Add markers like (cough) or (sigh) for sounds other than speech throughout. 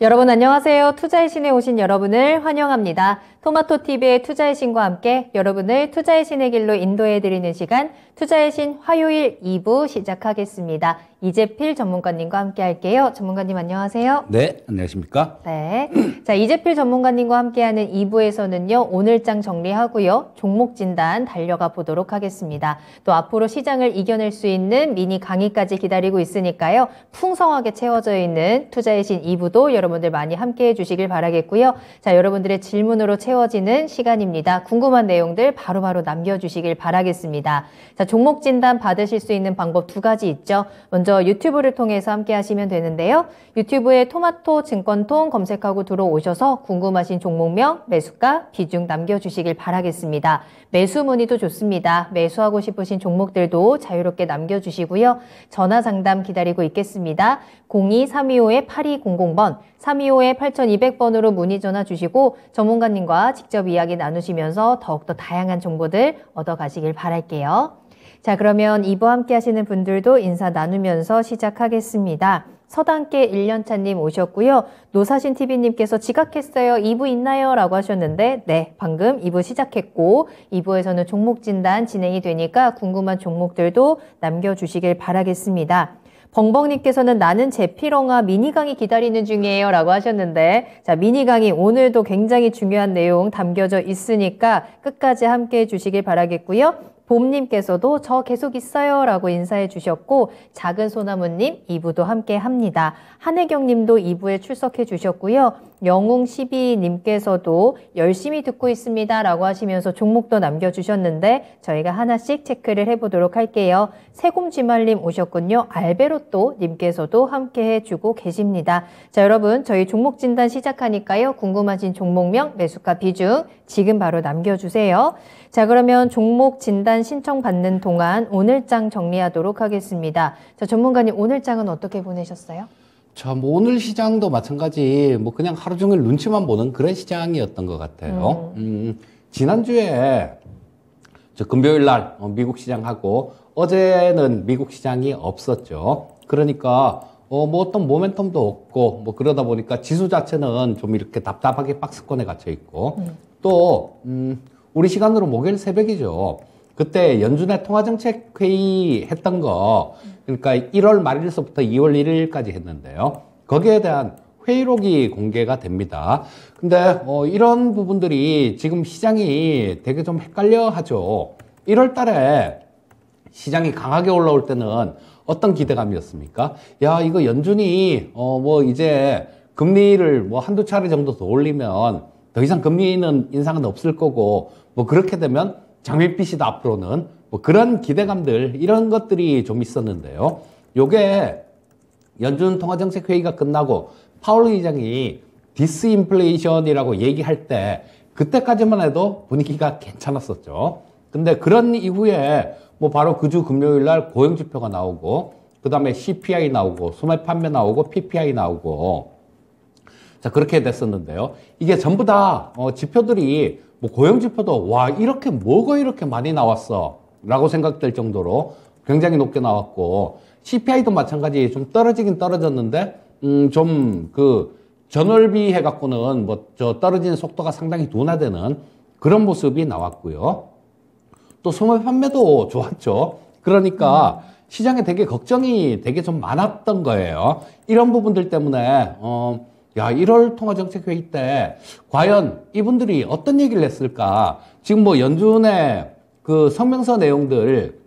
여러분 안녕하세요. 투자의 신에 오신 여러분을 환영합니다. 토마토TV의 투자의 신과 함께 여러분을 투자의 신의 길로 인도해드리는 시간 투자의 신 화요일 2부 시작하겠습니다. 이재필 전문가님과 함께 할게요. 전문가님 안녕하세요. 네, 안녕하십니까? 네. 자, 이재필 전문가님과 함께하는 2부에서는요. 오늘장 정리하고요. 종목 진단 달려가 보도록 하겠습니다. 또 앞으로 시장을 이겨낼 수 있는 미니 강의까지 기다리고 있으니까요. 풍성하게 채워져 있는 투자의 신 2부도 여러분들 많이 함께해 주시길 바라겠고요. 자, 여러분들의 질문으로 채 채워지는 시간입니다. 궁금한 내용들 바로바로 남겨주시길 바라겠습니다. 자, 종목 진단 받으실 수 있는 방법 두 가지 있죠. 먼저 유튜브를 통해서 함께 하시면 되는데요. 유튜브에 토마토 증권통 검색하고 들어오셔서 궁금하신 종목명, 매수가, 비중 남겨주시길 바라겠습니다. 매수 문의도 좋습니다. 매수하고 싶으신 종목들도 자유롭게 남겨주시고요. 전화 상담 기다리고 있겠습니다. 02325-8200번, 325-8200번으로 문의 전화 주시고 전문가님과 분들과 직접 이야기 나누시면서 더욱더 다양한 정보들 얻어가시길 바랄게요. 자, 그러면 이부 함께 하시는 분들도 인사 나누면서 시작하겠습니다. 서당계 1년차님 오셨고요. 노사신 TV님께서 지각했어요. 2부 있나요? 라고 하셨는데, 네, 방금 2부 시작했고, 2부에서는 종목 진단 진행이 되니까 궁금한 종목들도 남겨주시길 바라겠습니다. 벙벙님께서는 나는 제피렁아 미니강의 기다리는 중이에요 라고 하셨는데 자 미니강의 오늘도 굉장히 중요한 내용 담겨져 있으니까 끝까지 함께 해주시길 바라겠고요. 봄님께서도 저 계속 있어요 라고 인사해 주셨고 작은 소나무님 2부도 함께 합니다. 한혜경님도 2부에 출석해 주셨고요. 영웅12님께서도 열심히 듣고 있습니다 라고 하시면서 종목도 남겨주셨는데 저희가 하나씩 체크를 해보도록 할게요. 세곰지말님 오셨군요. 알베로또님께서도 함께 해주고 계십니다. 자 여러분 저희 종목 진단 시작하니까요. 궁금하신 종목명, 매수가 비중 지금 바로 남겨주세요. 자 그러면 종목 진단 전단 신청 받는 동안 오늘장 정리하도록 하겠습니다. 자, 전문가님 오늘장은 어떻게 보내셨어요? 참 뭐 오늘 시장도 마찬가지 뭐 그냥 하루 종일 눈치만 보는 그런 시장이었던 것 같아요. 음. 음, 지난주에 저 금요일 날 어, 미국 시장하고 어제는 미국 시장이 없었죠. 그러니까 어, 뭐 어떤 모멘텀도 없고 뭐 그러다 보니까 지수 자체는 좀 이렇게 답답하게 박스권에 갇혀 있고 음. 또 음, 우리 시간으로 목요일 새벽이죠. 그때 연준의 통화정책회의 했던 거 그러니까 1월 말일서부터 2월 1일까지 했는데요. 거기에 대한 회의록이 공개가 됩니다. 근데 어, 이런 부분들이 지금 시장이 되게 좀 헷갈려 하죠. 1월 달에 시장이 강하게 올라올 때는 어떤 기대감이었습니까? 야, 이거 연준이 어, 뭐 이제 금리를 뭐 한두 차례 정도 더 올리면 더 이상 금리는 인상은 없을 거고 뭐 그렇게 되면 장밋빛이다 앞으로는 뭐 그런 기대감들 이런 것들이 좀 있었는데요. 요게 연준 통화정책회의가 끝나고 파월 의장이 디스인플레이션이라고 얘기할 때 그때까지만 해도 분위기가 괜찮았었죠. 근데 그런 이후에 뭐 바로 그 주 금요일 날 고용 지표가 나오고 그다음에 CPI 나오고 소매 판매 나오고 PPI 나오고 자, 그렇게 됐었는데요. 이게 전부 다 어, 지표들이 뭐 고용 지표도 와, 이렇게 뭐가 이렇게 많이 나왔어. 라고 생각될 정도로 굉장히 높게 나왔고 CPI도 마찬가지 좀 떨어지긴 떨어졌는데 음, 좀그 전월비 해 갖고는 뭐 저 떨어지는 속도가 상당히 둔화되는 그런 모습이 나왔고요. 또 소매 판매도 좋았죠. 그러니까 시장에 되게 걱정이 되게 좀 많았던 거예요. 이런 부분들 때문에 어 야, 1월 통화정책회의 때 과연 이분들이 어떤 얘기를 했을까? 지금 뭐 연준의 그 성명서 내용들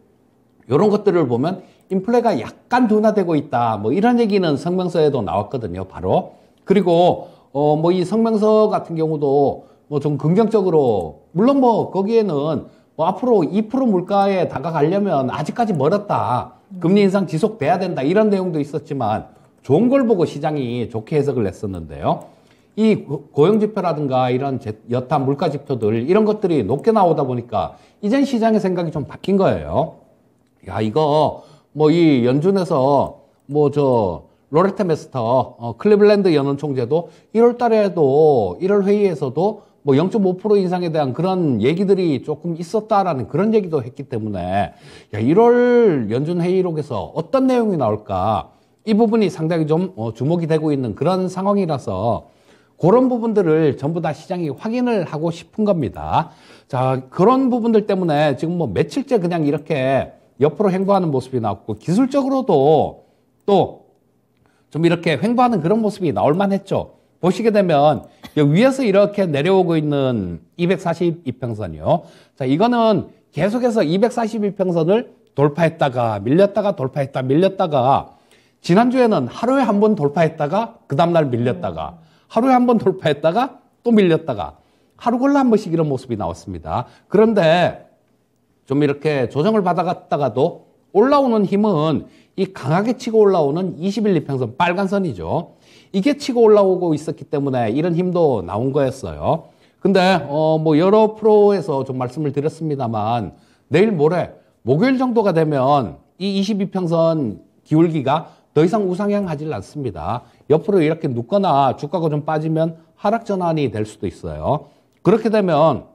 이런 것들을 보면 인플레가 약간 둔화되고 있다. 뭐 이런 얘기는 성명서에도 나왔거든요. 바로. 그리고 어뭐 이 성명서 같은 경우도 뭐 좀 긍정적으로 물론 뭐 거기에는 뭐 앞으로 2% 물가에 다가가려면 아직까지 멀었다. 금리 인상 지속돼야 된다. 이런 내용도 있었지만 좋은 걸 보고 시장이 좋게 해석을 했었는데요. 이 고용지표라든가 이런 여타 물가지표들 이런 것들이 높게 나오다 보니까 이젠 시장의 생각이 좀 바뀐 거예요. 야 이거 뭐 이 연준에서 뭐 저 로레타 메스터 어, 클리블랜드 연원 총재도 1월 달에도 1월 회의에서도 뭐 0.5% 인상에 대한 그런 얘기들이 조금 있었다라는 그런 얘기도 했기 때문에 야 1월 연준 회의록에서 어떤 내용이 나올까 이 부분이 상당히 좀 어, 주목이 되고 있는 그런 상황이라서 그런 부분들을 전부 다 시장이 확인을 하고 싶은 겁니다. 자, 그런 부분들 때문에 지금 뭐 며칠째 그냥 이렇게 옆으로 횡보하는 모습이 나왔고 기술적으로도 또 좀 이렇게 횡보하는 그런 모습이 나올만 했죠. 보시게 되면 위에서 이렇게 내려오고 있는 242평선이요. 자, 이거는 계속해서 242평선을 돌파했다가 밀렸다가 돌파했다 밀렸다가 지난주에는 하루에 한 번 돌파했다가 그 다음날 밀렸다가 하루에 한 번 돌파했다가 또 밀렸다가 하루 걸러 한 번씩 이런 모습이 나왔습니다. 그런데 좀 이렇게 조정을 받아갔다가도 올라오는 힘은 이 강하게 치고 올라오는 21, 리평선 빨간 선이죠. 이게 치고 올라오고 있었기 때문에 이런 힘도 나온 거였어요. 근데 어뭐 여러 프로에서 좀 말씀을 드렸습니다만 내일 모레 목요일 정도가 되면 이 22평선 기울기가 더 이상 우상향하지 않습니다. 옆으로 이렇게 눕거나 주가가 좀 빠지면 하락 전환이 될 수도 있어요. 그렇게 되면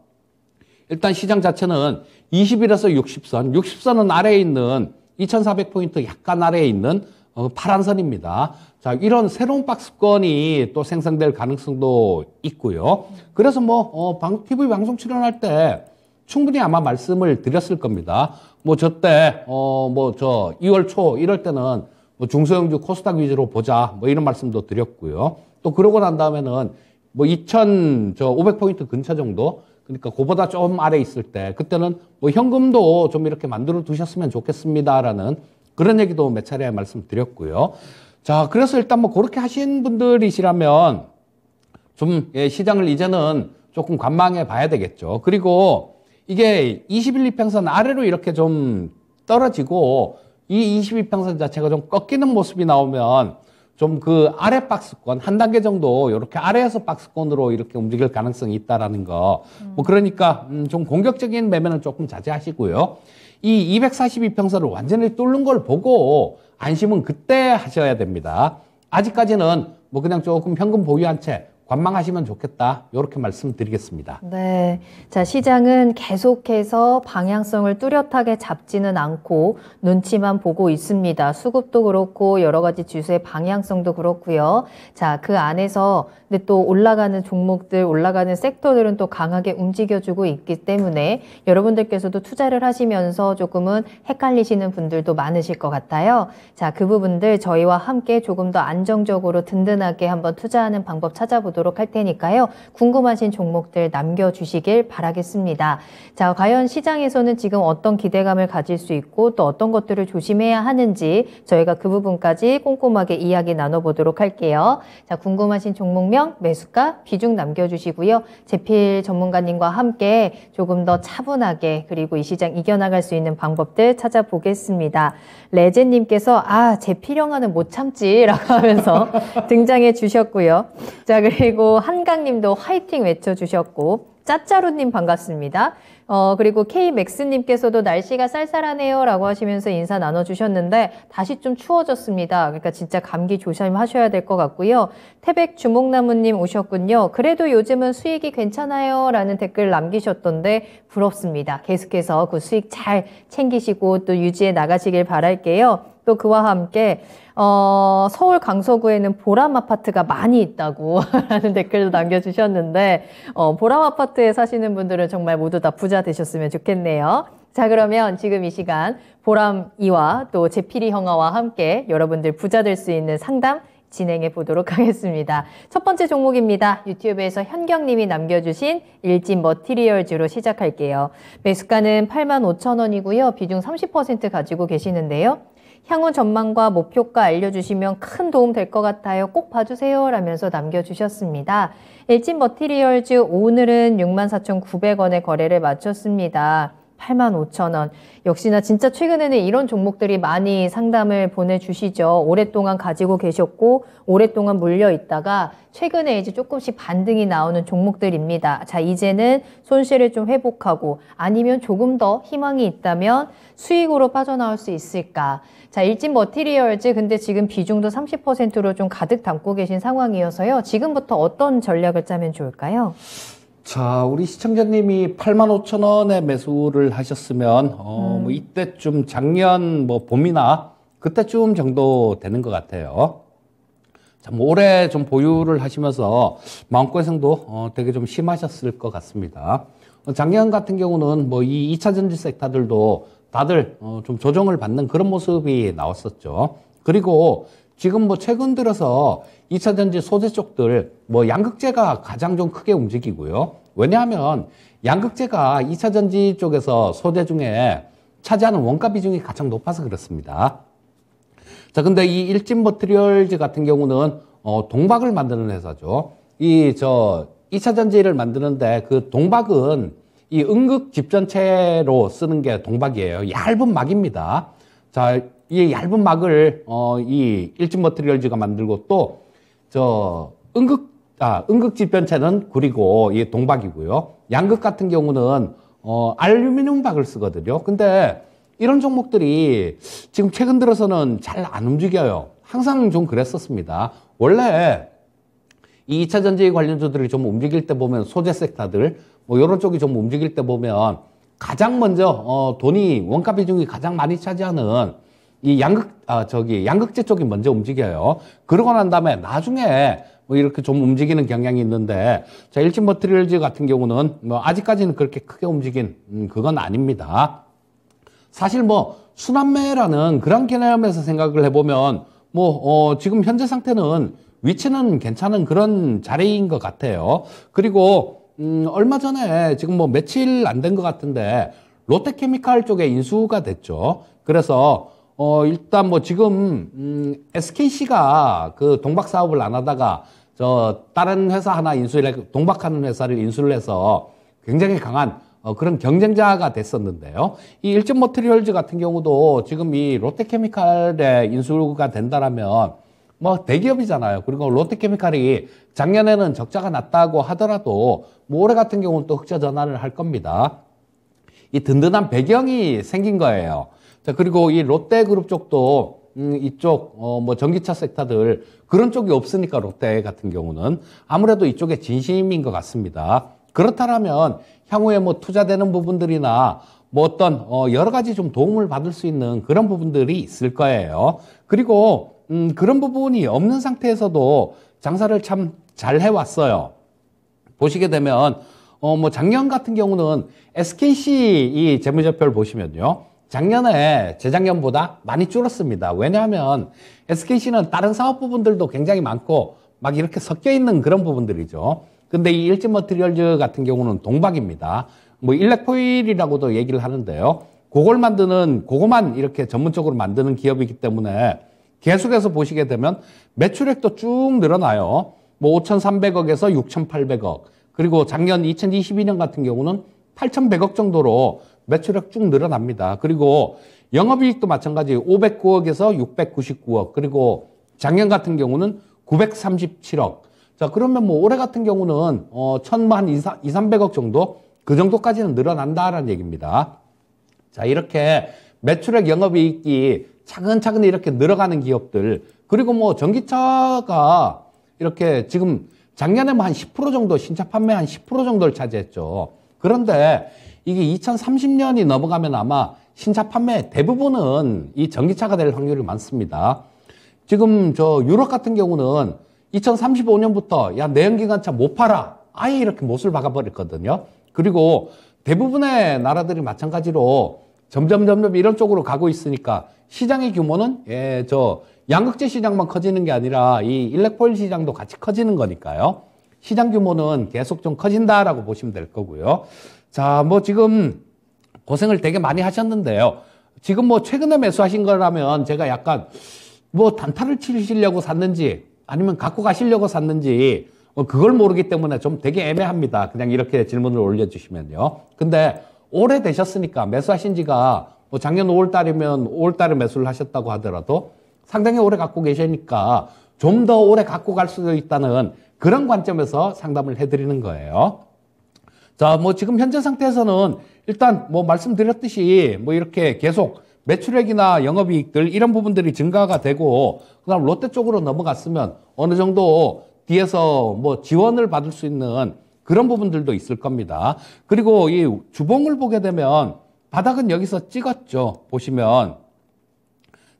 일단 시장 자체는 20일에서 60선, 60선은 아래에 있는 2400포인트 약간 아래에 있는 어, 파란 선입니다. 자, 이런 새로운 박스권이 또 생성될 가능성도 있고요. 그래서 뭐, 어, 방, TV 방송 출연할 때 충분히 아마 말씀을 드렸을 겁니다. 뭐, 저 때, 어, 뭐, 저 2월 초 이럴 때는 뭐 중소형주 코스닥 위주로 보자. 뭐 이런 말씀도 드렸고요. 또 그러고 난 다음에는 뭐 2,500포인트 근처 정도 그러니까 그보다 좀 아래 있을 때 그때는 뭐 현금도 좀 이렇게 만들어 두셨으면 좋겠습니다라는 그런 얘기도 몇 차례 말씀드렸고요. 자, 그래서 일단 뭐 그렇게 하신 분들이시라면 좀 예, 시장을 이제는 조금 관망해 봐야 되겠죠. 그리고 이게 21, 2평선 아래로 이렇게 좀 떨어지고 이 22평선 자체가 좀 꺾이는 모습이 나오면 좀 그 아래 박스권 한 단계 정도 이렇게 아래에서 박스권으로 이렇게 움직일 가능성이 있다라는 거. 음. 뭐 그러니까 음, 좀 공격적인 매매는 조금 자제하시고요. 이 242평선을 완전히 뚫는 걸 보고 안심은 그때 하셔야 됩니다. 아직까지는 뭐 그냥 조금 현금 보유한 채 관망하시면 좋겠다. 이렇게 말씀드리겠습니다. 네. 자, 시장은 계속해서 방향성을 뚜렷하게 잡지는 않고 눈치만 보고 있습니다. 수급도 그렇고 여러 가지 지수의 방향성도 그렇고요. 자, 그 안에서 근데 또 올라가는 종목들, 올라가는 섹터들은 또 강하게 움직여주고 있기 때문에 여러분들께서도 투자를 하시면서 조금은 헷갈리시는 분들도 많으실 것 같아요. 자, 그 부분들 저희와 함께 조금 더 안정적으로 든든하게 한번 투자하는 방법 찾아보도록 살펴보도록 할 테니까요. 궁금하신 종목들 남겨주시길 바라겠습니다. 자, 과연 시장에서는 지금 어떤 기대감을 가질 수 있고 또 어떤 것들을 조심해야 하는지 저희가 그 부분까지 꼼꼼하게 이야기 나눠보도록 할게요. 자, 궁금하신 종목명, 매수가, 비중 남겨주시고요. 제필 전문가님과 함께 조금 더 차분하게 그리고 이 시장 이겨나갈 수 있는 방법들 찾아보겠습니다. 레제님께서 아, 제필 영화는 못 참지라고 (laughs) 하면서 (laughs) 등장해 주셨고요. 자, 그리고 그리고 한강님도 화이팅 외쳐주셨고 짜짜루님 반갑습니다. 어, 그리고 K맥스님께서도 날씨가 쌀쌀하네요 라고 하시면서 인사 나눠주셨는데 다시 좀 추워졌습니다. 그러니까 진짜 감기 조심하셔야 될 것 같고요. 태백 주목나무님 오셨군요. 그래도 요즘은 수익이 괜찮아요 라는 댓글 남기셨던데 부럽습니다. 계속해서 그 수익 잘 챙기시고 또 유지해 나가시길 바랄게요. 또 그와 함께 어, 서울 강서구에는 보람 아파트가 많이 있다고 하는 (laughs) 댓글도 남겨주셨는데 어, 보람 아파트에 사시는 분들은 정말 모두 다 부자 되셨으면 좋겠네요. 자 그러면 지금 이 시간 보람 이와 또 제피리 형아와 함께 여러분들 부자 될 수 있는 상담 진행해 보도록 (laughs) 하겠습니다. 첫 번째 종목입니다. 유튜브에서 현경님이 남겨주신 일진 머티리얼즈로 시작할게요. 매수가는 85,000원이고요. 비중 30% 가지고 계시는데요. 향후 전망과 목표가 알려주시면 큰 도움 될 것 같아요. 꼭 봐주세요. 라면서 남겨주셨습니다. 일진 머티리얼즈 오늘은 64,900원에 거래를 마쳤습니다. 85,000원. 역시나 진짜 최근에는 이런 종목들이 많이 상담을 보내주시죠. 오랫동안 가지고 계셨고, 오랫동안 물려 있다가, 최근에 이제 조금씩 반등이 나오는 종목들입니다. 자, 이제는 손실을 좀 회복하고, 아니면 조금 더 희망이 있다면 수익으로 빠져나올 수 있을까. 자, 일진 머티리얼즈 근데 지금 비중도 30%로 좀 가득 담고 계신 상황이어서요. 지금부터 어떤 전략을 짜면 좋을까요? 자, 우리 시청자님이 8만 5천 원에 매수를 하셨으면 어, 음. 뭐 이때쯤 작년 뭐 봄이나 그때쯤 정도 되는 것 같아요. 참 뭐 올해 좀 보유를 하시면서 마음고생도 어, 되게 좀 심하셨을 것 같습니다. 작년 같은 경우는 뭐이 2차 전지 섹터들도 다들 어, 좀 조정을 받는 그런 모습이 나왔었죠. 그리고 지금 뭐 최근 들어서 2차 전지 소재 쪽들 뭐 양극재가 가장 좀 크게 움직이고요. 왜냐하면 양극재가 2차 전지 쪽에서 소재 중에 차지하는 원가 비중이 가장 높아서 그렇습니다. 자, 근데 이 일진 머트리얼즈 같은 경우는 어, 동박을 만드는 회사죠. 이 저 2차 전지를 만드는데 그 동박은 이응급 집전체로 쓰는 게 동박이에요. 얇은 막입니다. 자, 이 얇은 막을 어, 이 일진 머트리얼즈가 만들고 또저응급 아, 응극 집전체는 구리고 이 동박이고요. 양극 같은 경우는 어, 알루미늄 박을 쓰거든요. 근데 이런 종목들이 지금 최근 들어서는 잘 안 움직여요. 항상 좀 그랬었습니다. 원래 이 2차 전지 관련주들이 좀 움직일 때 보면 소재 섹터들 뭐 이런 쪽이 좀 움직일 때 보면 가장 먼저 어 돈이 원가 비중이 가장 많이 차지하는 이 양극 아 저기 양극재 쪽이 먼저 움직여요. 그러고 난 다음에 나중에 뭐 이렇게 좀 움직이는 경향이 있는데 자 일진 머트리얼즈 같은 경우는 뭐 아직까지는 그렇게 크게 움직인 음, 그건 아닙니다. 사실 뭐 순환매라는 그런 개념에서 생각을 해보면 뭐 어, 지금 현재 상태는 위치는 괜찮은 그런 자리인 것 같아요. 그리고 음, 얼마 전에 지금 뭐 며칠 안 된 것 같은데 롯데케미칼 쪽에 인수가 됐죠. 그래서 어, 일단 뭐 지금 음, SKC가 그 동박 사업을 안 하다가 저 다른 회사 하나 인수를 동박하는 회사를 인수를 해서 굉장히 강한 어, 그런 경쟁자가 됐었는데요. 이 일전 머트리얼즈 같은 경우도 지금 이 롯데케미칼의 인수가 된다라면 뭐 대기업이잖아요. 그리고 롯데케미칼이 작년에는 적자가 났다고 하더라도 뭐 올해 같은 경우는 또 흑자 전환을 할 겁니다. 이 든든한 배경이 생긴 거예요. 자, 그리고 이 롯데그룹 쪽도 음, 이쪽 어, 뭐 전기차 섹터들 그런 쪽이 없으니까 롯데 같은 경우는 아무래도 이쪽에 진심인 것 같습니다. 그렇다면 향후에 뭐 투자되는 부분들이나 뭐 어떤 어, 여러 가지 좀 도움을 받을 수 있는 그런 부분들이 있을 거예요. 그리고 음, 그런 부분이 없는 상태에서도 장사를 참 잘 해왔어요. 보시게 되면 어, 뭐 작년 같은 경우는 SKC 이 재무제표를 보시면요. 작년에 재작년보다 많이 줄었습니다. 왜냐하면 SKC는 다른 사업 부분들도 굉장히 많고 막 이렇게 섞여 있는 그런 부분들이죠. 근데 이 일진 머트리얼즈 같은 경우는 동박입니다. 뭐 일렉포일이라고도 얘기를 하는데요. 그걸 만드는 그거만 이렇게 전문적으로 만드는 기업이기 때문에 계속해서 보시게 되면 매출액도 쭉 늘어나요. 뭐 5,300억에서 6,800억. 그리고 작년 2022년 같은 경우는 8,100억 정도로 매출액 쭉 늘어납니다. 그리고 영업이익도 마찬가지 509억에서 699억. 그리고 작년 같은 경우는 937억. 자, 그러면 뭐 올해 같은 경우는 어, 천만 2, 300억 정도? 그 정도까지는 늘어난다라는 얘기입니다. 자, 이렇게 매출액 영업이익이 차근차근 이렇게 늘어가는 기업들 그리고 뭐 전기차가 이렇게 지금 작년에 뭐한10% 정도 신차 판매 한 10% 정도를 차지했죠. 그런데 이게 2030년이 넘어가면 아마 신차 판매 대부분은 이 전기차가 될 확률이 많습니다. 지금 저 유럽 같은 경우는 2035년부터 야 내연기관차 못 팔아 아예 이렇게 못을 박아버렸거든요. 그리고 대부분의 나라들이 마찬가지로 점점 점점 이런 쪽으로 가고 있으니까 시장의 규모는 예, 저 양극재 시장만 커지는 게 아니라 이일렉폴일 시장도 같이 커지는 거니까요. 시장 규모는 계속 좀 커진다라고 보시면 될 거고요. 자, 뭐 지금 고생을 되게 많이 하셨는데요. 지금 뭐 최근에 매수하신 거라면 제가 약간 뭐 단타를 치시려고 샀는지 아니면 갖고 가시려고 샀는지 뭐 그걸 모르기 때문에 좀 되게 애매합니다. 그냥 이렇게 질문을 올려주시면요. 근데 오래되셨으니까 매수하신 지가 뭐 작년 5월 달이면 5월 달에 매수를 하셨다고 하더라도 상당히 오래 갖고 계시니까 좀 더 오래 갖고 갈 수도 있다는 그런 관점에서 상담을 해드리는 거예요. 자, 뭐 지금 현재 상태에서는 일단 뭐 말씀드렸듯이 뭐 이렇게 계속 매출액이나 영업이익들 이런 부분들이 증가가 되고 그다음 롯데 쪽으로 넘어갔으면 어느 정도 뒤에서 뭐 지원을 받을 수 있는 그런 부분들도 있을 겁니다. 그리고 이 주봉을 보게 되면 바닥은 여기서 찍었죠. 보시면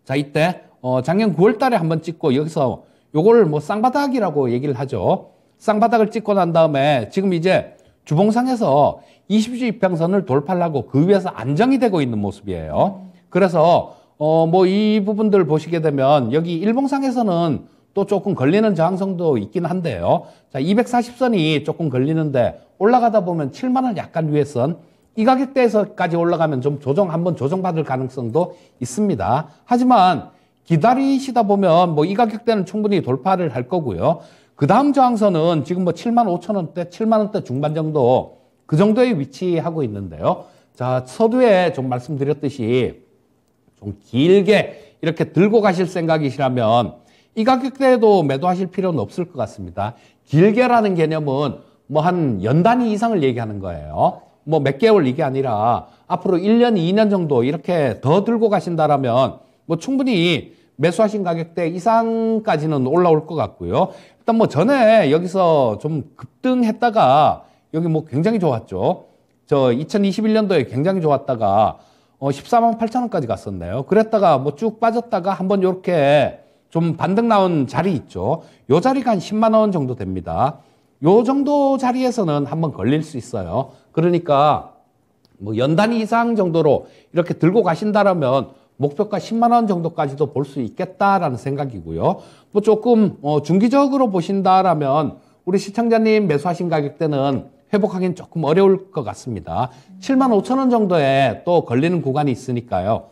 자 이때 어 작년 9월 달에 한번 찍고 여기서 요거를 뭐 쌍바닥이라고 얘기를 하죠. 쌍바닥을 찍고 난 다음에 지금 이제 주봉상에서 20주 입평선을 돌파하고 그 위에서 안정이 되고 있는 모습이에요. 그래서 어뭐 이 부분들 보시게 되면 여기 일봉상에서는 또 조금 걸리는 저항성도 있긴 한데요. 자, 240선이 조금 걸리는데 올라가다 보면 7만 원 약간 위에선 이 가격대에서까지 올라가면 좀 조정 한번 조정받을 가능성도 있습니다. 하지만 기다리시다 보면 뭐 이 가격대는 충분히 돌파를 할 거고요. 그 다음 저항선은 지금 뭐 7만 5천 원대, 7만 원대 중반 정도 그 정도에 위치하고 있는데요. 자, 서두에 좀 말씀드렸듯이 좀 길게 이렇게 들고 가실 생각이시라면 이 가격대에도 매도하실 필요는 없을 것 같습니다. 길게라는 개념은 뭐 한 연단위 이상을 얘기하는 거예요. 뭐 몇 개월 이게 아니라 앞으로 1년, 2년 정도 이렇게 더 들고 가신다라면 뭐 충분히 매수하신 가격대 이상까지는 올라올 것 같고요. 일단 뭐 전에 여기서 좀 급등했다가 여기 뭐 굉장히 좋았죠. 저 2021년도에 굉장히 좋았다가 어 14만 8천 원까지 갔었네요. 그랬다가 뭐 쭉 빠졌다가 한번 이렇게 좀 반등 나온 자리 있죠. 요 자리가 한 10만 원 정도 됩니다. 요 정도 자리에서는 한번 걸릴 수 있어요. 그러니까 뭐 연단 위 이상 정도로 이렇게 들고 가신다라면 목표가 10만 원 정도까지도 볼 수 있겠다라는 생각이고요. 뭐 조금 어 중기적으로 보신다라면 우리 시청자님 매수하신 가격대는 회복하기는 조금 어려울 것 같습니다. 7만 5천 원 정도에 또 걸리는 구간이 있으니까요.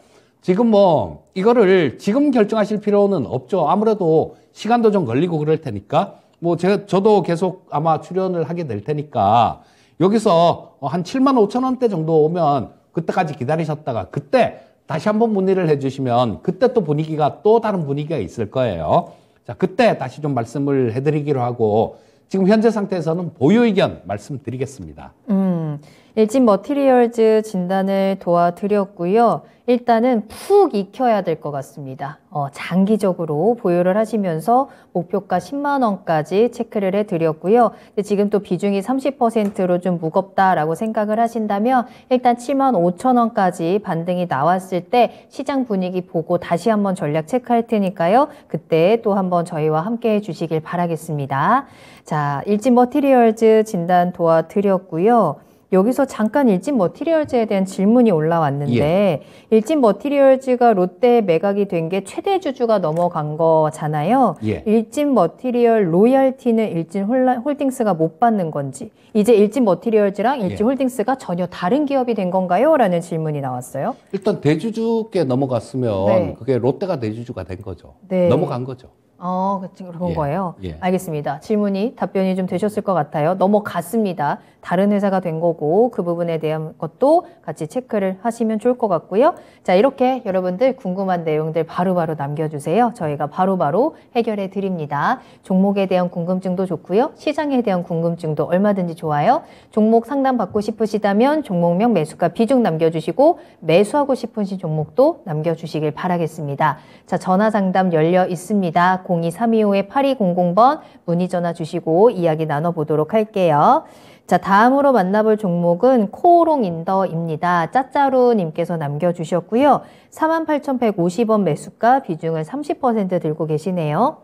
지금 뭐 이거를 지금 결정하실 필요는 없죠. 아무래도 시간도 좀 걸리고 그럴 테니까 뭐 제가 저도 계속 아마 출연을 하게 될 테니까 여기서 한 7만 5천 원대 정도 오면 그때까지 기다리셨다가 그때 다시 한번 문의를 해주시면 그때 또 분위기가 또 다른 분위기가 있을 거예요. 자 그때 다시 좀 말씀을 해드리기로 하고 지금 현재 상태에서는 보유 의견 말씀드리겠습니다. 음. 일진 머티리얼즈 진단을 도와드렸고요. 일단은 푹 익혀야 될 것 같습니다. 어, 장기적으로 보유를 하시면서 목표가 10만 원까지 체크를 해드렸고요. 지금 또 비중이 30%로 좀 무겁다라고 생각을 하신다면 일단 7만 5천 원까지 반등이 나왔을 때 시장 분위기 보고 다시 한번 전략 체크할 테니까요. 그때 또 한번 저희와 함께 해주시길 바라겠습니다. 자, 일진 머티리얼즈 진단 도와드렸고요. 여기서 잠깐 일진 머티리얼즈에 대한 질문이 올라왔는데 예. 일진 머티리얼즈가 롯데에 매각이 된 게 최대 주주가 넘어간 거잖아요. 예. 일진 머티리얼 로열티는 일진 홀딩스가 못 받는 건지 이제 일진 머티리얼즈랑 일진 예. 홀딩스가 전혀 다른 기업이 된 건가요? 라는 질문이 나왔어요. 일단 대주주께 넘어갔으면 네. 그게 롯데가 대주주가 된 거죠. 네. 넘어간 거죠. 어, 그런 예, 거예요. 예. 알겠습니다. 질문이 답변이 좀 되셨을 것 같아요. 넘어갔습니다. 다른 회사가 된 거고 그 부분에 대한 것도 같이 체크를 하시면 좋을 것 같고요. 자 이렇게 여러분들 궁금한 내용들 바로바로 남겨주세요. 저희가 바로바로 바로 해결해 드립니다. 종목에 대한 궁금증도 좋고요. 시장에 대한 궁금증도 얼마든지 좋아요. 종목 상담 받고 싶으시다면 종목명 매수가 비중 남겨주시고 매수하고 싶으신 종목도 남겨주시길 바라겠습니다. 자 전화 상담 열려 있습니다. 02325-8200번 문의 전화 주시고 이야기 나눠보도록 할게요. 자, 다음으로 만나볼 종목은 코오롱 인더입니다. 짜짜루님께서 남겨주셨고요. 48,150원 매수가 비중을 30% 들고 계시네요.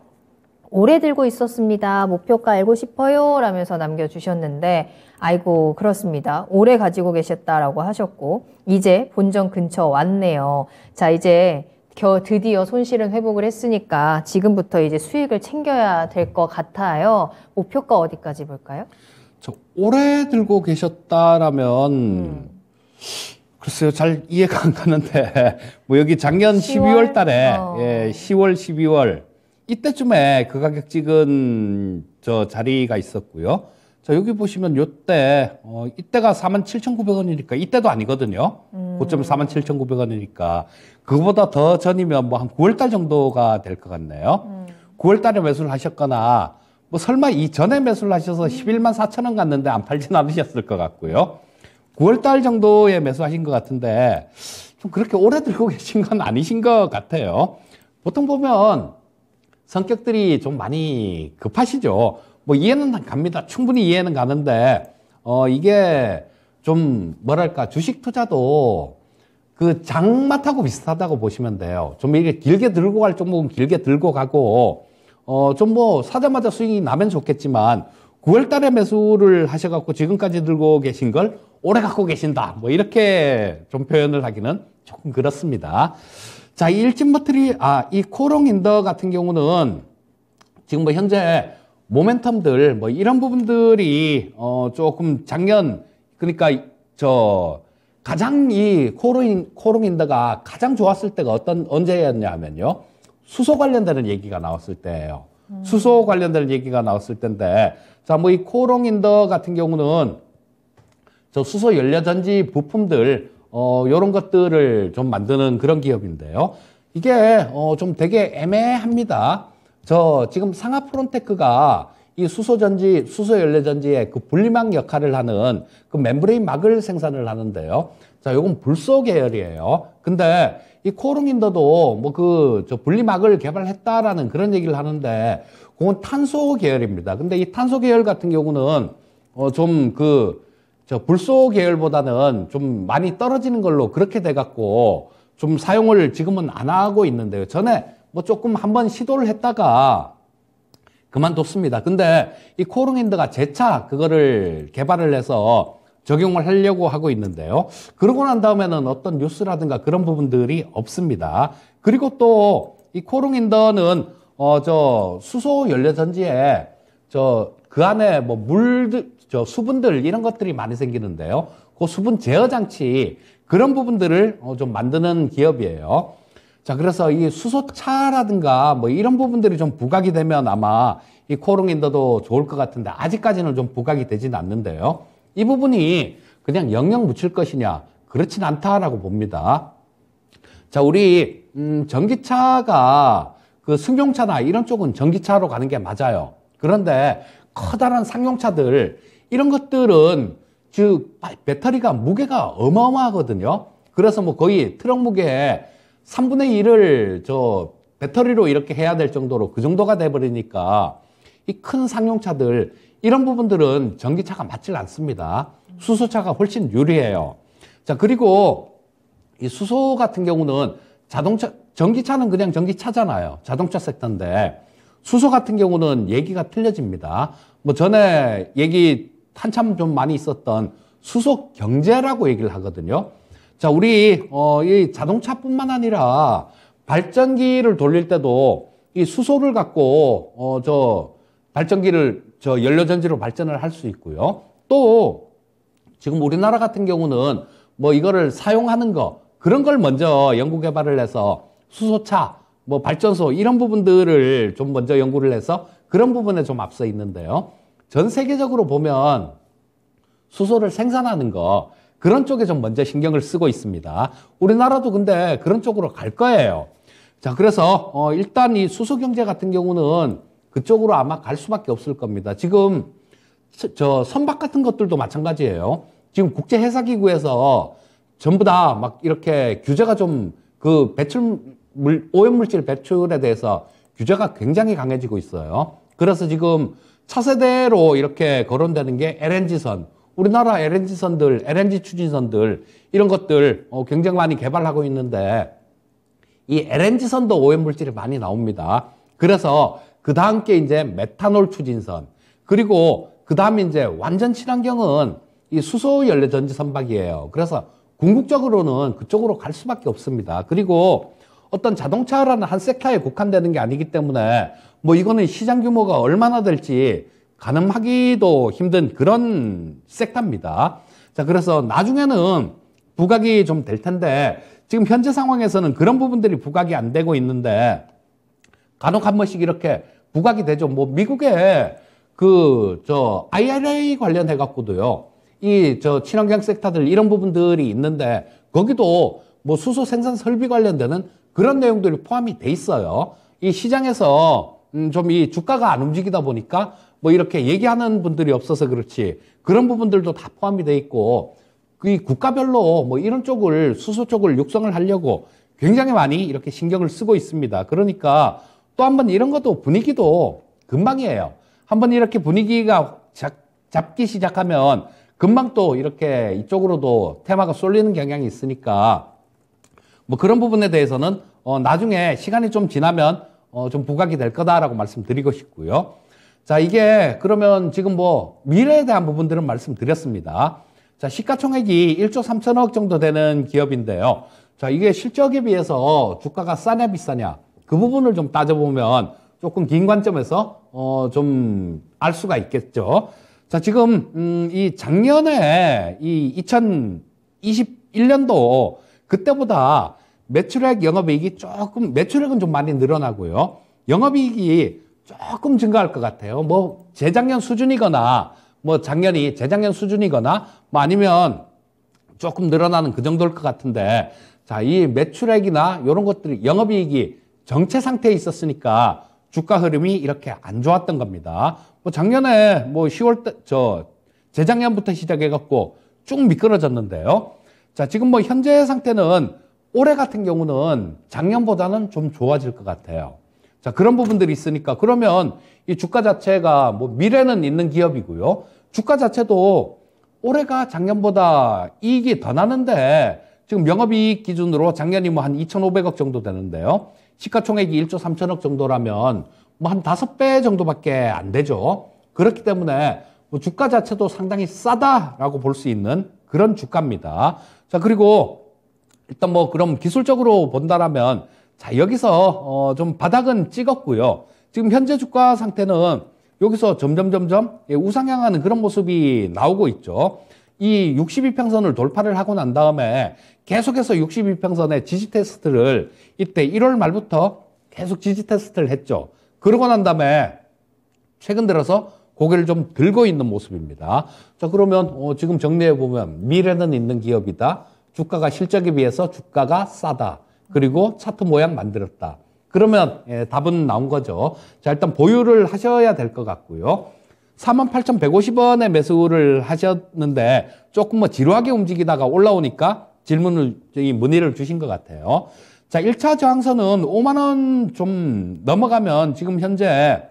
오래 들고 있었습니다. 목표가 알고 싶어요. 라면서 남겨주셨는데, 아이고, 그렇습니다. 오래 가지고 계셨다라고 하셨고, 이제 본전 근처 왔네요. 자, 이제 겨, 드디어 손실은 회복을 했으니까 지금부터 이제 수익을 챙겨야 될 것 같아요. 목표가 어디까지 볼까요? 저 오래 들고 계셨다라면 음. 글쎄요 잘 이해가 안 가는데 (laughs) 뭐 여기 작년 10월? 12월 달에 어. 예 10월 12월 이때쯤에 그 가격 찍은 저 자리가 있었고요. 자 여기 보시면 요때 어 이때가 47,900원이니까 이때도 아니거든요. 음. 고점 47,900원이니까 그보다더 전이면 뭐 한 9월 달 정도가 될 것 같네요. 음. 9월 달에 매수를 하셨거나 뭐 설마 이전에 매수를 하셔서 11만 음. 4천 원 갔는데 안 팔진 않으셨을 것 같고요. 9월달 정도에 매수하신 것 같은데 좀 그렇게 오래 들고 (laughs) 계신 건 아니신 것 같아요. 보통 보면 성격들이 좀 많이 급하시죠. 뭐 이해는 갑니다. 충분히 이해는 가는데 어 이게 좀 뭐랄까 주식 투자도 그 장마타고 비슷하다고 보시면 돼요. 좀 이게 길게 들고 갈 종목은 길게 들고 가고 어, 좀 뭐 사자마자 수익이 나면 좋겠지만 9월 달에 매수를 하셔갖고 지금까지 들고 계신 걸 오래 갖고 계신다. 뭐 이렇게 좀 표현을 하기는 조금 그렇습니다. 자, 이 일진 버트리 아, 이 코롱 인더 같은 경우는 지금 뭐 현재 모멘텀들 뭐 이런 부분들이 어, 조금 작년, 그러니까 저 가장 이 코롱, 코롱 인더가 가장 좋았을 때가 어떤, 언제였냐면요. 수소 관련되는 얘기가 나왔을 때예요. 음. 수소 관련되는 얘기가 나왔을 텐데 자 뭐 이 코롱인더 같은 경우는 저 수소 연료전지 부품들 어 요런 것들을 좀 만드는 그런 기업인데요. 이게 어좀 되게 애매합니다. 저 지금 상하 프론테크가 이 수소전지, 수소연료전지의 그 분리막 역할을 하는 그 멤브레인 막을 생산을 하는데요. 자, 요건 불소 계열이에요. 근데 이 코오롱인더도 뭐 그 저 분리막을 개발했다라는 그런 얘기를 하는데 그건 탄소 계열입니다. 근데 이 탄소 계열 같은 경우는 어좀그 저 불소 계열보다는 좀 많이 떨어지는 걸로 그렇게 돼 갖고 좀 사용을 지금은 안 하고 있는데요. 전에 뭐 조금 한번 시도를 했다가 그만뒀습니다. 근데 이 코오롱인더가 재차 그거를 개발을 해서 적용을 하려고 하고 있는데요. 그러고 난 다음에는 어떤 뉴스라든가 그런 부분들이 없습니다. 그리고 또 이 코롱인더는 어 저 수소 연료 전지에 저 그 안에 뭐 물들 저 수분들 이런 것들이 많이 생기는데요. 그 수분 제어 장치 그런 부분들을 어좀 만드는 기업이에요. 자, 그래서 이 수소차라든가 뭐 이런 부분들이 좀 부각이 되면 아마 이 코롱인더도 좋을 것 같은데 아직까지는 좀 부각이 되진 않는데요. 이 부분이 그냥 영영 묻힐 것이냐? 그렇진 않다라고 봅니다. 자, 우리, 음, 전기차가 그 승용차나 이런 쪽은 전기차로 가는 게 맞아요. 그런데 커다란 상용차들, 이런 것들은 즉, 배터리가 무게가 어마어마하거든요. 그래서 뭐 거의 트럭 무게의 3분의 1을 저 배터리로 이렇게 해야 될 정도로 그 정도가 돼버리니까 이 큰 상용차들 이런 부분들은 전기차가 맞질 않습니다. 수소차가 훨씬 유리해요. 자, 그리고 이 수소 같은 경우는 자동차, 전기차는 그냥 전기차잖아요. 자동차 섹터인데 수소 같은 경우는 얘기가 틀려집니다. 뭐 전에 얘기 한참 좀 많이 있었던 수소 경제라고 얘기를 하거든요. 자, 우리, 어, 이 자동차뿐만 아니라 발전기를 돌릴 때도 이 수소를 갖고, 어, 저, 발전기를 저 연료전지로 발전을 할 수 있고요. 또 지금 우리나라 같은 경우는 뭐 이거를 사용하는 거 그런 걸 먼저 연구 개발을 해서 수소차 뭐 발전소 이런 부분들을 좀 먼저 연구를 해서 그런 부분에 좀 앞서 있는데요. 전 세계적으로 보면 수소를 생산하는 거 그런 쪽에 좀 먼저 신경을 쓰고 있습니다. 우리나라도 근데 그런 쪽으로 갈 거예요. 자, 그래서 어 일단 이 수소 경제 같은 경우는 그쪽으로 아마 갈 수밖에 없을 겁니다. 지금 저 선박 같은 것들도 마찬가지예요. 지금 국제해사기구에서 전부 다 막 이렇게 규제가 좀 그 배출물, 오염물질 배출에 대해서 규제가 굉장히 강해지고 있어요. 그래서 지금 차세대로 이렇게 거론되는 게 LNG선. 우리나라 LNG선들, LNG 추진선들, 이런 것들 어, 굉장히 많이 개발하고 있는데 이 LNG선도 오염물질이 많이 나옵니다. 그래서 그 다음 게 이제 메탄올 추진선. 그리고 그 다음에 이제 완전 친환경은 이 수소 연료 전지 선박이에요. 그래서 궁극적으로는 그쪽으로 갈 수밖에 없습니다. 그리고 어떤 자동차라는 한 섹터에 국한되는 게 아니기 때문에 뭐 이거는 시장 규모가 얼마나 될지 가늠하기도 힘든 그런 섹터입니다. 자, 그래서 나중에는 부각이 좀 될 텐데 지금 현재 상황에서는 그런 부분들이 부각이 안 되고 있는데 간혹 한 번씩 이렇게 부각이 되죠. 뭐 미국의 그 저 IRA 관련해 갖고도요. 이 저 친환경 섹터들 이런 부분들이 있는데 거기도 뭐 수소 생산 설비 관련되는 그런 내용들이 포함이 돼 있어요. 이 시장에서 음좀 이 주가가 안 움직이다 보니까 뭐 이렇게 얘기하는 분들이 없어서 그렇지 그런 부분들도 다 포함이 돼 있고 그 국가별로 뭐 이런 쪽을 수소 쪽을 육성을 하려고 굉장히 많이 이렇게 신경을 쓰고 있습니다. 그러니까 또한번 이런 것도 분위기도 금방이에요. 한 번 이렇게 분위기가 잡기 시작하면 금방 또 이렇게 이쪽으로도 테마가 쏠리는 경향이 있으니까 뭐 그런 부분에 대해서는 어 나중에 시간이 좀 지나면 어좀 부각이 될 거다라고 말씀드리고 싶고요. 자, 이게 그러면 지금 뭐 미래에 대한 부분들은 말씀드렸습니다. 자, 시가총액이 1조 3천억 정도 되는 기업인데요. 자, 이게 실적에 비해서 주가가 싸냐 비싸냐. 그 부분을 좀 따져보면 조금 긴 관점에서 어, 좀 알 수가 있겠죠. 자, 지금, 음, 이 작년에 이 2021년도 그때보다 매출액 영업이익이 조금, 매출액은 좀 많이 늘어나고요. 영업이익이 조금 증가할 것 같아요. 뭐, 재작년 수준이거나, 뭐, 작년이 재작년 수준이거나, 뭐, 아니면 조금 늘어나는 그 정도일 것 같은데, 자, 이 매출액이나 이런 것들이 영업이익이 정체 상태에 있었으니까 주가 흐름이 이렇게 안 좋았던 겁니다. 뭐 작년에 뭐 10월 때, 저 재작년부터 시작해갖고 쭉 미끄러졌는데요. 자, 지금 뭐 현재 상태는 올해 같은 경우는 작년보다는 좀 좋아질 것 같아요. 자, 그런 부분들이 있으니까 그러면 이 주가 자체가 뭐 미래는 있는 기업이고요. 주가 자체도 올해가 작년보다 이익이 더 나는데 지금 영업이익 기준으로 작년이 뭐 한 2,500억 정도 되는데요. 시가총액이 1조 3천억 정도라면 뭐 한 다섯 배 정도밖에 안 되죠. 그렇기 때문에 뭐 주가 자체도 상당히 싸다라고 볼 수 있는 그런 주가입니다. 자, 그리고 일단 뭐 그럼 기술적으로 본다라면 자, 여기서 어좀 바닥은 찍었고요. 지금 현재 주가 상태는 여기서 점점 점점 예, 우상향하는 그런 모습이 나오고 있죠. 이 62평선을 돌파를 하고 난 다음에 계속해서 62평선의 지지 테스트를 이때 1월 말부터 계속 지지 테스트를 했죠. 그러고 난 다음에 최근 들어서 고개를 좀 들고 있는 모습입니다. 자, 그러면 어, 지금 정리해 보면 미래는 있는 기업이다. 주가가 실적에 비해서 주가가 싸다. 그리고 차트 모양 만들었다. 그러면 예, 답은 나온 거죠. 자, 일단 보유를 하셔야 될 것 같고요. 48,150원에 매수를 하셨는데 조금 뭐 지루하게 움직이다가 올라오니까 질문을, 이 문의를 주신 것 같아요. 자, 1차 저항선은 5만원 좀 넘어가면 지금 현재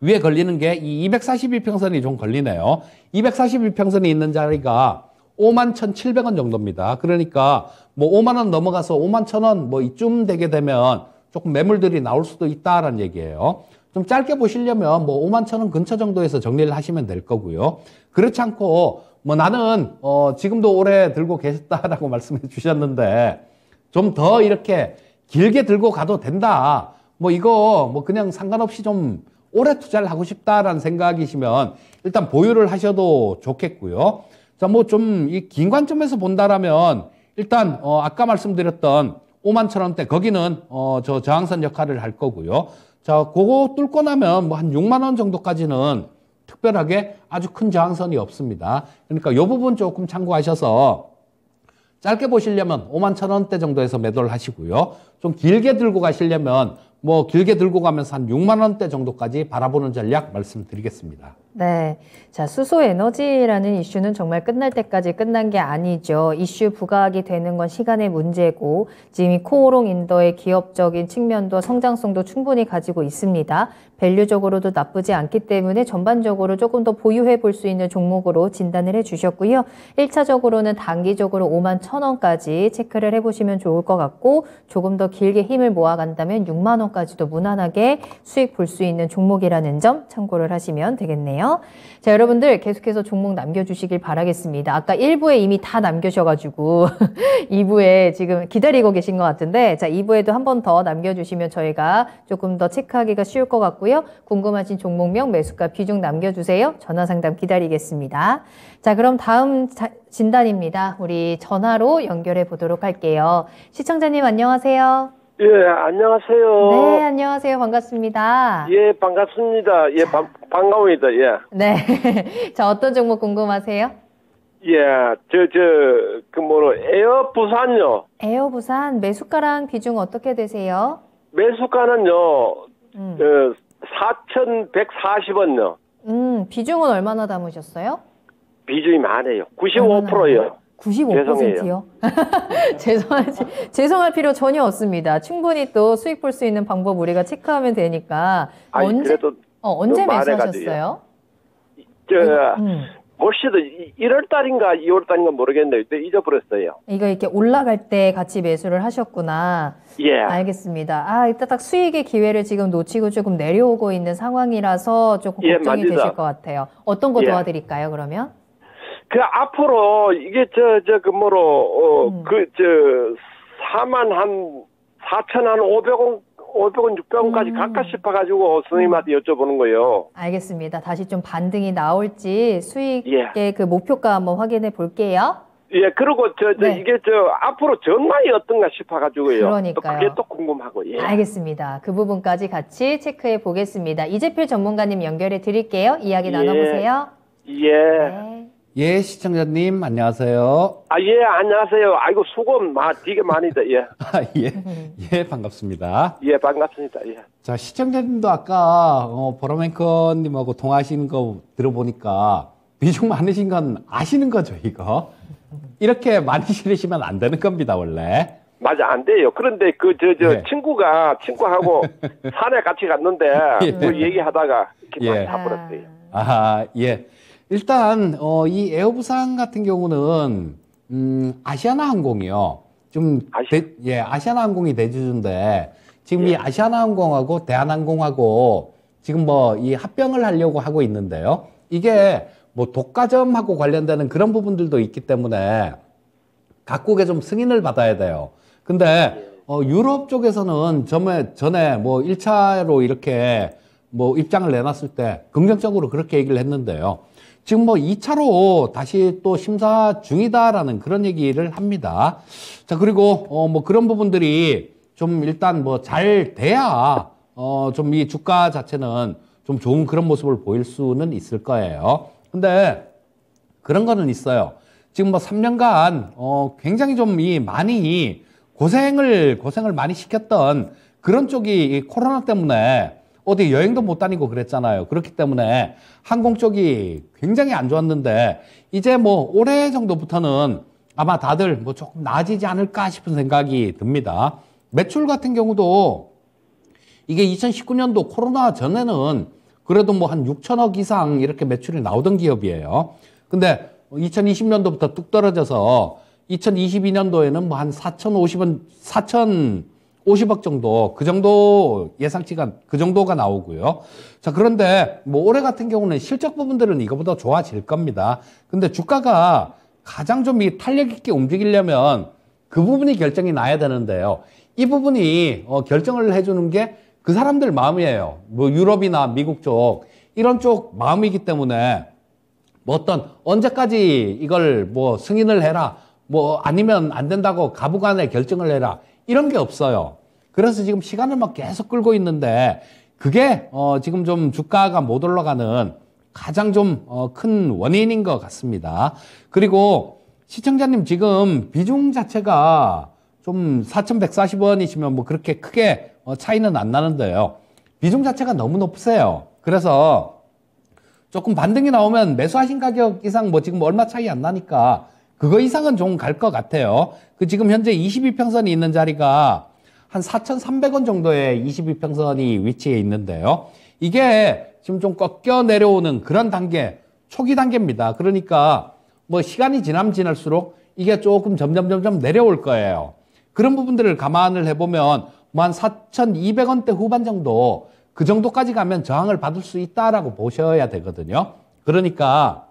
위에 걸리는 게 이 242평선이 좀 걸리네요. 242평선이 있는 자리가 5만 1,700원 정도입니다. 그러니까 뭐 5만 원 넘어가서 5만 1,000원 뭐 이쯤 되게 되면 조금 매물들이 나올 수도 있다라는 얘기예요. 좀 짧게 보시려면 뭐 5만 천 원 근처 정도에서 정리를 하시면 될 거고요. 그렇지 않고 뭐 나는 어 지금도 오래 들고 계셨다라고 (laughs) 말씀해 주셨는데 좀 더 이렇게 길게 들고 가도 된다. 뭐 이거 뭐 그냥 상관없이 좀 오래 투자를 하고 싶다라는 생각이시면 일단 보유를 하셔도 좋겠고요. 자, 뭐 좀 이 긴 관점에서 본다라면 일단 어 아까 말씀드렸던 5만 천 원대 거기는 어 저 저항선 역할을 할 거고요. 자, 그거 뚫고 나면 뭐 한 6만 원 정도까지는 특별하게 아주 큰 저항선이 없습니다. 그러니까 요 부분 조금 참고하셔서 짧게 보시려면 5만 천 원대 정도에서 매도를 하시고요. 좀 길게 들고 가시려면 뭐 길게 들고 가면서 한 6만 원대 정도까지 바라보는 전략 말씀드리겠습니다. 네. 자, 수소 에너지라는 이슈는 정말 끝날 때까지 끝난 게 아니죠. 이슈 부각이 되는 건 시간의 문제고 지금 이 코오롱 인더의 기업적인 측면도 성장성도 충분히 가지고 있습니다. 밸류적으로도 나쁘지 않기 때문에 전반적으로 조금 더 보유해 볼 수 있는 종목으로 진단을 해 주셨고요. 1차적으로는 단기적으로 5만 천원까지 체크를 해 보시면 좋을 것 같고 조금 더 길게 힘을 모아간다면 6만 원까지도 무난하게 수익 볼 수 있는 종목이라는 점 참고를 하시면 되겠네요. 자, 여러분들 계속해서 종목 남겨주시길 바라겠습니다. 아까 1부에 이미 다 남겨셔가지고 2부에 (laughs) 지금 기다리고 계신 것 같은데 자 2부에도 한 번 더 남겨주시면 저희가 조금 더 체크하기가 쉬울 것 같고요. 궁금하신 종목명, 매수가, 비중 남겨주세요. 전화상담 기다리겠습니다. 자 그럼 다음 자, 진단입니다. 우리 전화로 연결해 보도록 할게요. 시청자님 안녕하세요. 예, 안녕하세요. 네, 안녕하세요. 반갑습니다. 예, 반갑습니다. 예, 바, 반가워니다 예. 네. 자, (laughs) 어떤 종목 궁금하세요? 예, 저, 저, 그 뭐로, 에어 부산요. 에어 부산, 매수가랑 비중 어떻게 되세요? 매수가는요, 음. 어, 4,140원요. 음, 비중은 얼마나 담으셨어요? 비중이 많아요. 95%요. 95%요? (laughs) 죄송하지. 죄송할 필요 전혀 없습니다. 충분히 또 수익 볼 수 있는 방법 우리가 체크하면 되니까. 아니, 언제, 어, 언제 매수하셨어요? 저, 음. 봅시다. 1월 달인가 2월 달인가 모르겠는데 잊어버렸어요. 이거 이렇게 올라갈 때 같이 매수를 하셨구나. 예. 알겠습니다. 아, 이따 딱 수익의 기회를 지금 놓치고 조금 내려오고 있는 상황이라서 조금 예, 걱정이 예, 되실 것 같아요. 어떤 거 예. 도와드릴까요, 그러면? 그 앞으로 이게 저 저 그 뭐로 어 그저 음. 4만 한 4천 한 500원 500원 600원까지 음. 갈까 싶어 가지고 선생님한테 음. 여쭤보는 거예요. 알겠습니다. 다시 좀 반등이 나올지 수익의 예. 그 목표가 한번 확인해 볼게요. 예, 그리고 저, 저 네. 이게 저 앞으로 전망이 어떤가 싶어가지고요. 그러니까또 그게 또 궁금하고. 예. 알겠습니다. 그 부분까지 같이 체크해 보겠습니다. 이재필 전문가님 연결해 드릴게요. 이야기 예. 나눠보세요. 예. 네. 예, 시청자님, 안녕하세요. 아, 예, 안녕하세요. 아이고, 수고 마, 되게 많이다, 예. (laughs) 아, 예. (laughs) 예, 반갑습니다. 예, 반갑습니다, 예. 자, 시청자님도 아까, 어, 보라맨커님하고 통화하신 거 들어보니까 비중 많으신 건 아시는 거죠, 이거? 이렇게 많이 실으시면 안 되는 겁니다, 원래. 맞아, 안 돼요. 그런데 그, 저, 저, 예. 친구가, 친구하고 (laughs) 산에 같이 갔는데, 예. 그 얘기하다가 이렇게 예. 다 버렸어요. 아, 예. 일단 어, 이 에어부산 같은 경우는 음, 아시아나 항공이요. 좀 아시아. 대, 예, 아시아나 항공이 대주주인데 지금 예. 이 아시아나 항공하고 대한항공하고 지금 뭐 이 합병을 하려고 하고 있는데요. 이게 뭐 독과점하고 관련되는 그런 부분들도 있기 때문에 각국에 좀 승인을 받아야 돼요. 근데 어, 유럽 쪽에서는 전에, 전에 뭐 1차로 이렇게 뭐 입장을 내놨을 때 긍정적으로 그렇게 얘기를 했는데요. 지금 뭐 2차로 다시 또 심사 중이다라는 그런 얘기를 합니다. 자, 그리고 어뭐 그런 부분들이 좀 일단 뭐 잘 돼야 어좀 이 주가 자체는 좀 좋은 그런 모습을 보일 수는 있을 거예요. 근데 그런 거는 있어요. 지금 뭐 3년간 어 굉장히 좀 이 많이 고생을 고생을 많이 시켰던 그런 쪽이 코로나 때문에 어디 여행도 못 다니고 그랬잖아요. 그렇기 때문에 항공 쪽이 굉장히 안 좋았는데 이제 뭐 올해 정도부터는 아마 다들 뭐 조금 나아지지 않을까 싶은 생각이 듭니다. 매출 같은 경우도 이게 2019년도 코로나 전에는 그래도 뭐 한 6천억 이상 이렇게 매출이 나오던 기업이에요. 근데 2020년도부터 뚝 떨어져서 2022년도에는 뭐 한 4,050원, 4,000 50억 정도 그 정도 예상치가 그 정도가 나오고요. 자 그런데 뭐 올해 같은 경우는 실적 부분들은 이거보다 좋아질 겁니다. 근데 주가가 가장 좀이 탄력 있게 움직이려면 그 부분이 결정이 나야 되는데요. 이 부분이 어, 결정을 해주는 게 그 사람들 마음이에요. 뭐 유럽이나 미국 쪽 이런 쪽 마음이기 때문에 뭐 어떤 언제까지 이걸 뭐 승인을 해라 뭐 아니면 안 된다고 가부간에 결정을 해라 이런 게 없어요. 그래서 지금 시간을 막 계속 끌고 있는데 그게 어 지금 좀 주가가 못 올라가는 가장 좀큰 어, 원인인 것 같습니다. 그리고 시청자님 지금 비중 자체가 좀 4,140원이시면 뭐 그렇게 크게 어, 차이는 안 나는데요. 비중 자체가 너무 높으세요. 그래서 조금 반등이 나오면 매수하신 가격 이상 뭐 지금 뭐 얼마 차이 안 나니까 그거 이상은 좀 갈 것 같아요. 그 지금 현재 22평선이 있는 자리가 한 4,300원 정도의 22평선이 위치해 있는데요. 이게 지금 좀 꺾여 내려오는 그런 단계, 초기 단계입니다. 그러니까 뭐 시간이 지나면 지날수록 이게 조금 점점 점점 내려올 거예요. 그런 부분들을 감안을 해보면 뭐한 4,200원대 후반 정도 그 정도까지 가면 저항을 받을 수 있다라고 보셔야 되거든요. 그러니까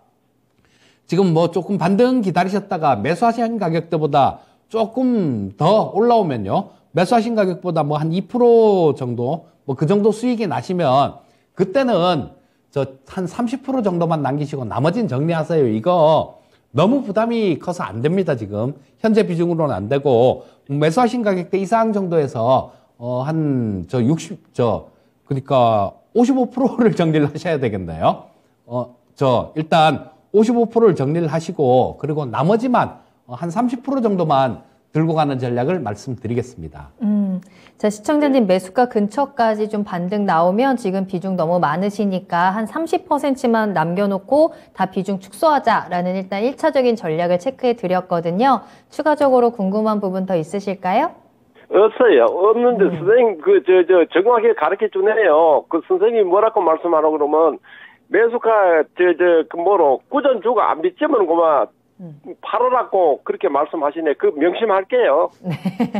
지금 뭐 조금 반등 기다리셨다가 매수하신 가격대보다 조금 더 올라오면요. 매수하신 가격보다 뭐 한 2% 정도, 뭐 그 정도 수익이 나시면 그때는 저 한 30% 정도만 남기시고 나머지는 정리하세요. 이거 너무 부담이 커서 안 됩니다. 지금 현재 비중으로는 안 되고 매수하신 가격대 이상 정도에서 어 한 저60저 그러니까 55%를 정리를 하셔야 되겠네요. 어 저 일단 55%를 정리를 하시고 그리고 나머지만 어, 한30% 정도만 들고 가는 전략을 말씀드리겠습니다. 음, 자 시청자님 매수가 근처까지 좀 반등 나오면 지금 비중 너무 많으시니까 한 30%만 남겨놓고 다 비중 축소하자라는 일단 1차적인 전략을 체크해 드렸거든요. 추가적으로 궁금한 부분 더 있으실까요? 없어요. 없는데 음. 선생님 그저저 정확히 가르쳐 주네요. 그선생님 뭐라고 말씀하라고 그러면 매수가 저저그 뭐로 꾸전 주고 안 빚지면 고마 음. 팔아라고 그렇게 말씀하시네. 그 명심할게요. 네.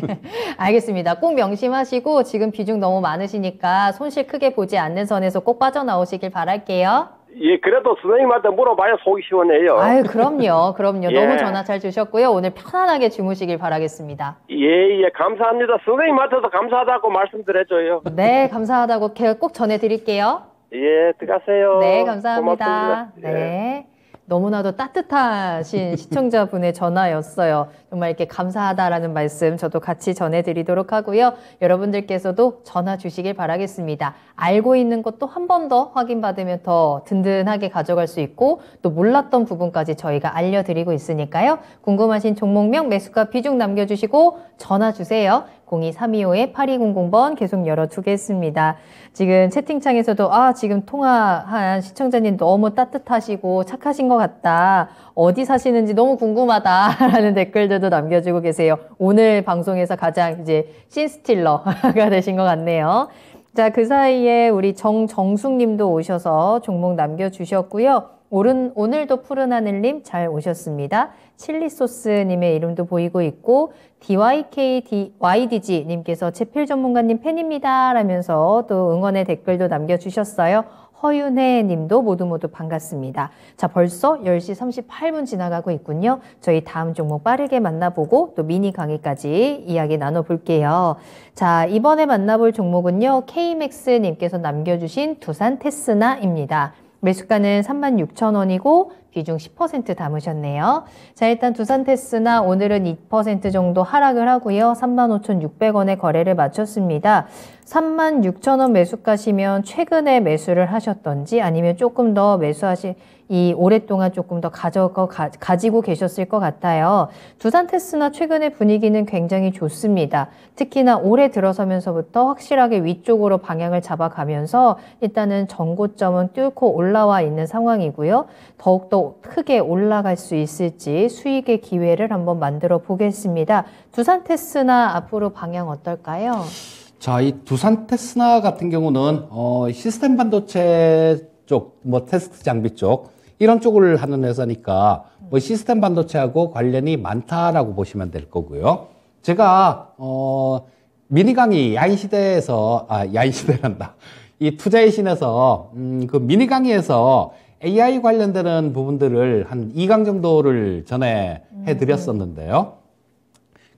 (laughs) 알겠습니다. 꼭 명심하시고 지금 비중 너무 많으시니까 손실 크게 보지 않는 선에서 꼭 빠져나오시길 바랄게요. 예, 그래도 선생님한테 물어봐야 속이 시원해요. 아유, 그럼요. 그럼요. (laughs) 예. 너무 전화 잘 주셨고요. 오늘 편안하게 주무시길 바라겠습니다. 예, 예. 감사합니다. 선생님한테도 감사하다고 말씀드려줘요. 네, 감사하다고 꼭 전해드릴게요. 예, 들어가세요. 네, 감사합니다. 고맙습니다. 네. 예. 너무나도 따뜻하신 (laughs) 시청자분의 전화였어요. 정말 이렇게 감사하다라는 말씀 저도 같이 전해드리도록 하고요. 여러분들께서도 전화 주시길 바라겠습니다. 알고 있는 것도 한 번 더 확인받으면 더 든든하게 가져갈 수 있고 또 몰랐던 부분까지 저희가 알려드리고 있으니까요. 궁금하신 종목명 매수가 비중 남겨주시고 전화 주세요. 02-325-8200번 계속 열어두겠습니다. 지금 채팅창에서도 아 지금 통화한 시청자님 너무 따뜻하시고 착하신 것 같다. 어디 사시는지 너무 궁금하다라는 (laughs) 댓글들도 남겨주고 계세요. 오늘 방송에서 가장 이제 신스틸러가 (laughs) 되신 것 같네요. 자, 그 사이에 우리 정정숙 님도 오셔서 종목 남겨주셨고요. 오른, 오늘도 푸른 하늘님 잘 오셨습니다. 칠리소스님의 이름도 보이고 있고, DYKYDG님께서 채필 전문가님 팬입니다. 라면서 또 응원의 댓글도 남겨주셨어요. 허윤혜 님도 모두 모두 반갑습니다. 자, 벌써 10시 38분 지나가고 있군요. 저희 다음 종목 빠르게 만나보고 또 미니 강의까지 이야기 나눠볼게요. 자, 이번에 만나볼 종목은요. KMX 님께서 남겨주신 두산 테스나입니다. 매수가는 36,000원이고 비중 10% 담으셨네요. 자, 일단 두산테스나 오늘은 2% 정도 하락을 하고요. 35,600원에 거래를 마쳤습니다. 36,000원 매수가시면 최근에 매수를 하셨던지 아니면 조금 더 매수하시 이 오랫동안 조금 더 가져가, 가지고 계셨을 것 같아요. 두산 테스나 최근의 분위기는 굉장히 좋습니다. 특히나 올해 들어서면서부터 확실하게 위쪽으로 방향을 잡아가면서 일단은 전고점은 뚫고 올라와 있는 상황이고요. 더욱더 크게 올라갈 수 있을지 수익의 기회를 한번 만들어 보겠습니다. 두산 테스나 앞으로 방향 어떨까요? 자, 이 두산 테스나 같은 경우는 어, 시스템 반도체 쪽, 뭐 테스트 장비 쪽 이런 쪽을 하는 회사니까 뭐 시스템 반도체하고 관련이 많다라고 보시면 될 거고요. 제가 어 미니 강의 야인 시대에서 아 야인 시대란다. 이 투자의 신에서 음그 미니 강의에서 AI 관련되는 부분들을 한 2강 정도를 전에 해 드렸었는데요.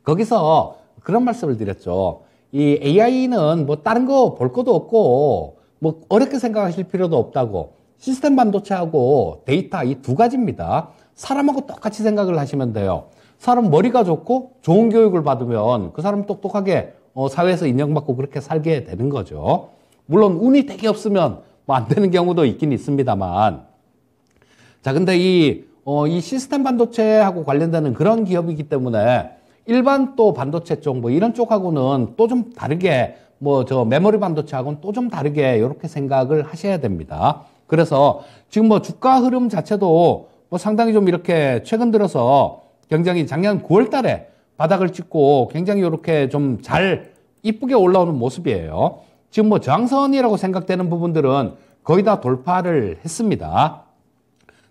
거기서 그런 말씀을 드렸죠. 이 AI는 뭐 다른 거 볼 것도 없고 뭐 어렵게 생각하실 필요도 없다고 시스템 반도체하고 데이터 이 두 가지입니다. 사람하고 똑같이 생각을 하시면 돼요. 사람 머리가 좋고 좋은 교육을 받으면 그 사람 똑똑하게 어, 사회에서 인정받고 그렇게 살게 되는 거죠. 물론 운이 되게 없으면 뭐 안 되는 경우도 있긴 있습니다만. 자, 근데 이, 어, 이 시스템 반도체하고 관련되는 그런 기업이기 때문에 일반 또 반도체 쪽 뭐 이런 쪽하고는 또 좀 다르게 뭐 저 메모리 반도체하고는 또 좀 다르게 이렇게 생각을 하셔야 됩니다. 그래서 지금 뭐 주가 흐름 자체도 뭐 상당히 좀 이렇게 최근 들어서 굉장히 작년 9월 달에 바닥을 찍고 굉장히 이렇게 좀 잘 이쁘게 올라오는 모습이에요. 지금 뭐 저항선이라고 생각되는 부분들은 거의 다 돌파를 했습니다.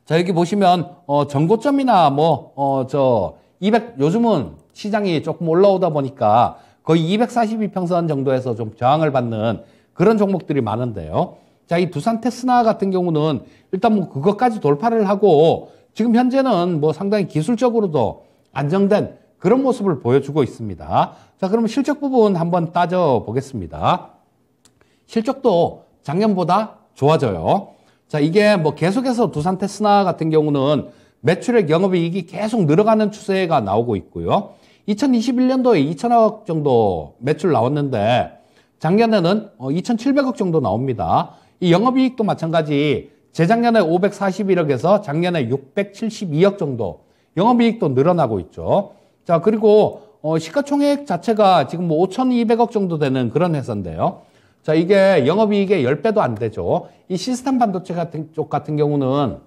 자, 여기 보시면, 어, 전고점이나 뭐, 어, 저, 200, 요즘은 시장이 조금 올라오다 보니까 거의 242평선 정도에서 좀 저항을 받는 그런 종목들이 많은데요. 자, 이 두산 테스나 같은 경우는 일단 뭐 그것까지 돌파를 하고 지금 현재는 뭐 상당히 기술적으로도 안정된 그런 모습을 보여주고 있습니다. 자, 그럼 실적 부분 한번 따져보겠습니다. 실적도 작년보다 좋아져요. 자, 이게 뭐 계속해서 두산 테스나 같은 경우는 매출액 영업이익이 계속 늘어가는 추세가 나오고 있고요. 2021년도에 2천억 정도 매출 나왔는데 작년에는 2,700억 어, 정도 나옵니다. 이 영업이익도 마찬가지 재작년에 541억에서 작년에 672억 정도 영업이익도 늘어나고 있죠. 자 그리고 어, 시가총액 자체가 지금 뭐 5,200억 정도 되는 그런 회사인데요. 자 이게 영업이익의 10배도 안 되죠. 이 시스템 반도체 같은 쪽 같은 경우는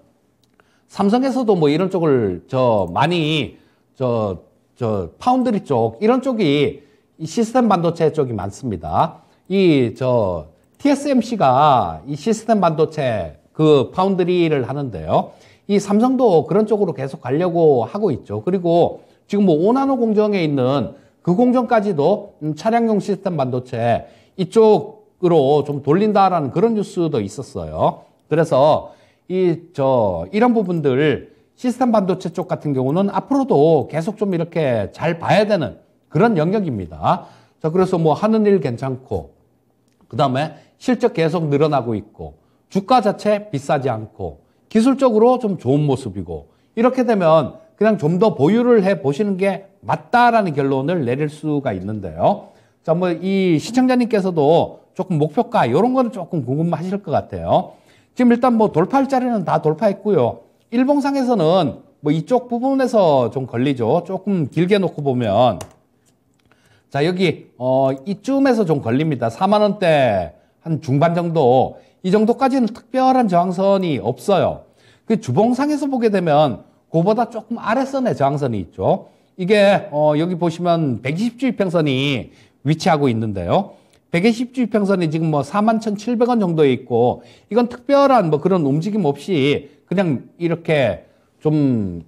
삼성에서도 뭐 이런 쪽을 저 많이 저 저 파운드리 쪽 이런 쪽이 이 시스템 반도체 쪽이 많습니다. 이저 TSMC가 이 시스템 반도체 그 파운드리를 하는데요. 이 삼성도 그런 쪽으로 계속 가려고 하고 있죠. 그리고 지금 뭐 5나노 공정에 있는 그 공정까지도 음, 차량용 시스템 반도체 이쪽으로 좀 돌린다라는 그런 뉴스도 있었어요. 그래서 이 저 이런 부분들 시스템 반도체 쪽 같은 경우는 앞으로도 계속 좀 이렇게 잘 봐야 되는 그런 영역입니다. 자, 그래서 뭐 하는 일 괜찮고, 그 다음에 실적 계속 늘어나고 있고 주가 자체 비싸지 않고 기술적으로 좀 좋은 모습이고 이렇게 되면 그냥 좀 더 보유를 해 보시는 게 맞다라는 결론을 내릴 수가 있는데요. 자, 뭐이 시청자님께서도 조금 목표가 이런 거는 조금 궁금하실 것 같아요. 지금 일단 뭐 돌파할 자리는 다 돌파했고요. 일봉상에서는 뭐 이쪽 부분에서 좀 걸리죠. 조금 길게 놓고 보면 자 여기 어 이쯤에서 좀 걸립니다. 4만 원대 한 중반 정도 이 정도까지는 특별한 저항선이 없어요. 그 주봉상에서 보게 되면 그보다 조금 아래선에 저항선이 있죠. 이게 어 여기 보시면 120주의평선이 위치하고 있는데요. 120주의평선이 지금 뭐 41,700원 정도에 있고 이건 특별한 뭐 그런 움직임 없이 그냥 이렇게 좀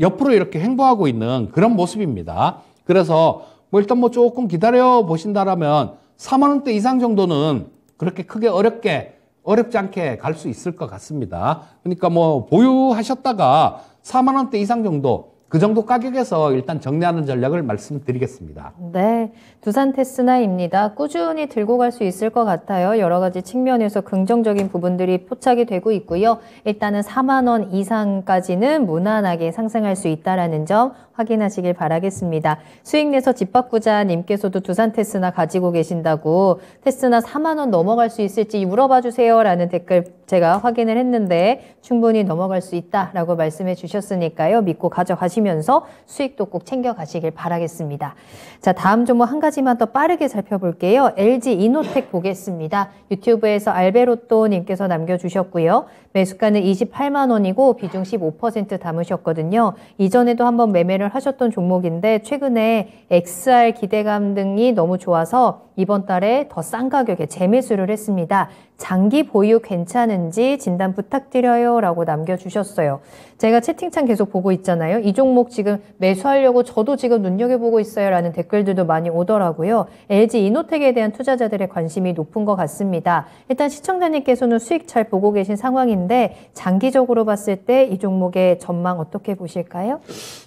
옆으로 이렇게 행보하고 있는 그런 모습입니다. 그래서 뭐 일단 뭐 조금 기다려 보신다라면 4만 원대 이상 정도는 그렇게 크게 어렵게 어렵지 않게 갈 수 있을 것 같습니다. 그러니까 뭐 보유하셨다가 4만 원대 이상 정도 그 정도 가격에서 일단 정리하는 전략을 말씀드리겠습니다. 네. 두산 테스나입니다. 꾸준히 들고 갈 수 있을 것 같아요. 여러 가지 측면에서 긍정적인 부분들이 포착이 되고 있고요. 일단은 4만 원 이상까지는 무난하게 상승할 수 있다라는 점 확인하시길 바라겠습니다. 수익내서 집밥구자님께서도 두산 테스나 가지고 계신다고 테스나 4만 원 넘어갈 수 있을지 물어봐 주세요라는 댓글 제가 확인을 했는데 충분히 넘어갈 수 있다라고 말씀해 주셨으니까요. 믿고 가져가시면서 수익도 꼭 챙겨 가시길 바라겠습니다. 자, 다음 종목 한 가지만 더 빠르게 살펴볼게요. LG 이노텍 보겠습니다. 유튜브에서 알베로또 님께서 남겨 주셨고요. 매수가는 28만 원이고 비중 15% 담으셨거든요. 이전에도 한번 매매를 관여를 하셨던 종목인데 최근에 XR 기대감 등이 너무 좋아서 이번 달에 더 싼 가격에 재매수를 했습니다. 장기 보유 괜찮은지 진단 부탁드려요 라고 남겨주셨어요. 제가 채팅창 계속 보고 있잖아요. 이 종목 지금 매수하려고 저도 지금 눈여겨보고 있어요 라는 댓글들도 많이 오더라고요. LG 이노텍에 대한 투자자들의 관심이 높은 것 같습니다. 일단 시청자님께서는 수익 잘 보고 계신 상황인데 장기적으로 봤을 때 이 종목의 전망 어떻게 보실까요?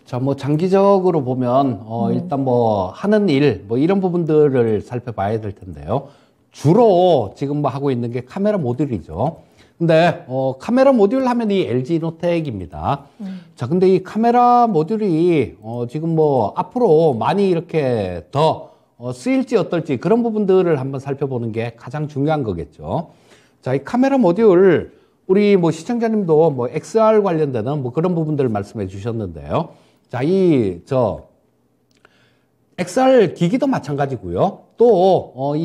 자, 뭐 장기적으로 보면 어, 음. 일단 뭐 하는 일 뭐 이런 부분들을 살펴봐야 될 텐데요. 주로 지금 뭐 하고 있는 게 카메라 모듈이죠. 근데 어, 카메라 모듈 하면 이 LG 노텍입니다. 음. 자, 근데 이 카메라 모듈이 어, 지금 뭐 앞으로 많이 이렇게 더 어, 쓰일지 어떨지 그런 부분들을 한번 살펴보는 게 가장 중요한 거겠죠. 자, 이 카메라 모듈 우리 뭐 시청자님도 뭐 XR 관련되는 뭐 그런 부분들을 말씀해 주셨는데요. 자, 이 저 XR 기기도 마찬가지고요. 또이 어,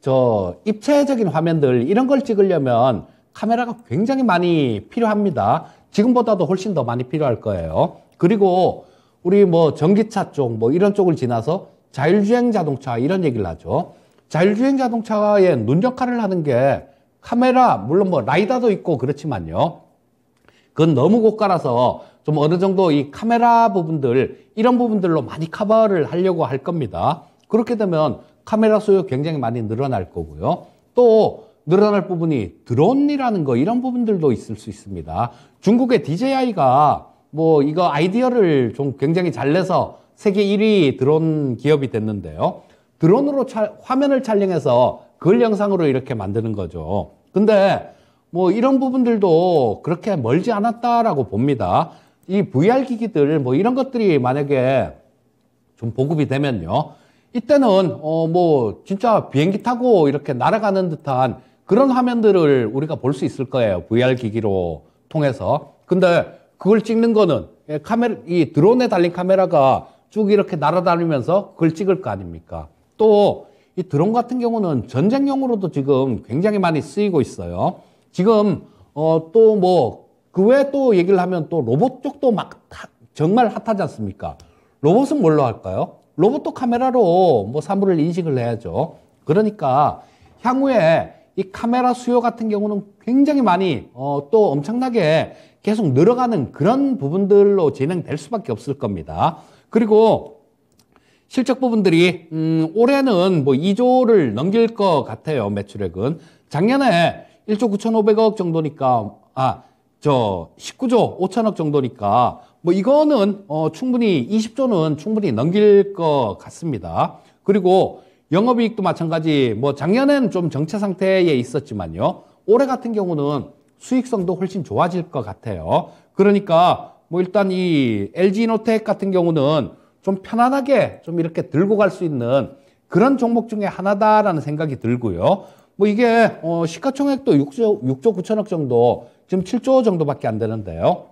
저 입체적인 화면들 이런 걸 찍으려면 카메라가 굉장히 많이 필요합니다. 지금보다도 훨씬 더 많이 필요할 거예요. 그리고 우리 뭐 전기차 쪽 뭐 이런 쪽을 지나서 자율주행 자동차 이런 얘기를 하죠. 자율주행 자동차의 눈 역할을 하는 게 카메라 물론 뭐 라이다도 있고 그렇지만요. 그건 너무 고가라서 좀 어느 정도 이 카메라 부분들 이런 부분들로 많이 커버를 하려고 할 겁니다. 그렇게 되면 카메라 수요 굉장히 많이 늘어날 거고요. 또 늘어날 부분이 드론이라는 거 이런 부분들도 있을 수 있습니다. 중국의 DJI가 뭐 이거 아이디어를 좀 굉장히 잘 내서 세계 1위 드론 기업이 됐는데요. 드론으로 차, 화면을 촬영해서 그걸 영상으로 이렇게 만드는 거죠. 근데 뭐 이런 부분들도 그렇게 멀지 않았다라고 봅니다. 이 VR 기기들 뭐 이런 것들이 만약에 좀 보급이 되면요. 이때는 어뭐 진짜 비행기 타고 이렇게 날아가는 듯한 그런 화면들을 우리가 볼 수 있을 거예요. VR 기기로 통해서. 근데 그걸 찍는 거는 예, 카메라 이 드론에 달린 카메라가 쭉 이렇게 날아다니면서 그걸 찍을 거 아닙니까? 또 이 드론 같은 경우는 전쟁용으로도 지금 굉장히 많이 쓰이고 있어요. 지금 어또뭐 그 외에 또 얘기를 하면 또 로봇 쪽도 막 정말 핫하지 않습니까? 로봇은 뭘로 할까요? 로봇 카메라로 뭐 사물을 인식을 해야죠. 그러니까 향후에 이 카메라 수요 같은 경우는 굉장히 많이 어, 또 엄청나게 계속 늘어가는 그런 부분들로 진행될 수밖에 없을 겁니다. 그리고 실적 부분들이 음, 올해는 뭐 2조를 넘길 것 같아요. 매출액은 작년에 1조 9,500억 정도니까 아, 저 19조 5천억 정도니까 뭐 이거는 어, 충분히 20조는 충분히 넘길 것 같습니다. 그리고 영업이익도 마찬가지 뭐작년엔좀 정체 상태에 있었지만요. 올해 같은 경우는 수익성도 훨씬 좋아질 것 같아요. 그러니까 뭐 일단 이 LG노텍 같은 경우는 좀 편안하게 좀 이렇게 들고 갈 수 있는 그런 종목 중에 하나다라는 생각이 들고요. 뭐 이게 어 시가총액도 6조, 6조 9천억 정도 지금 7조 정도밖에 안 되는데요.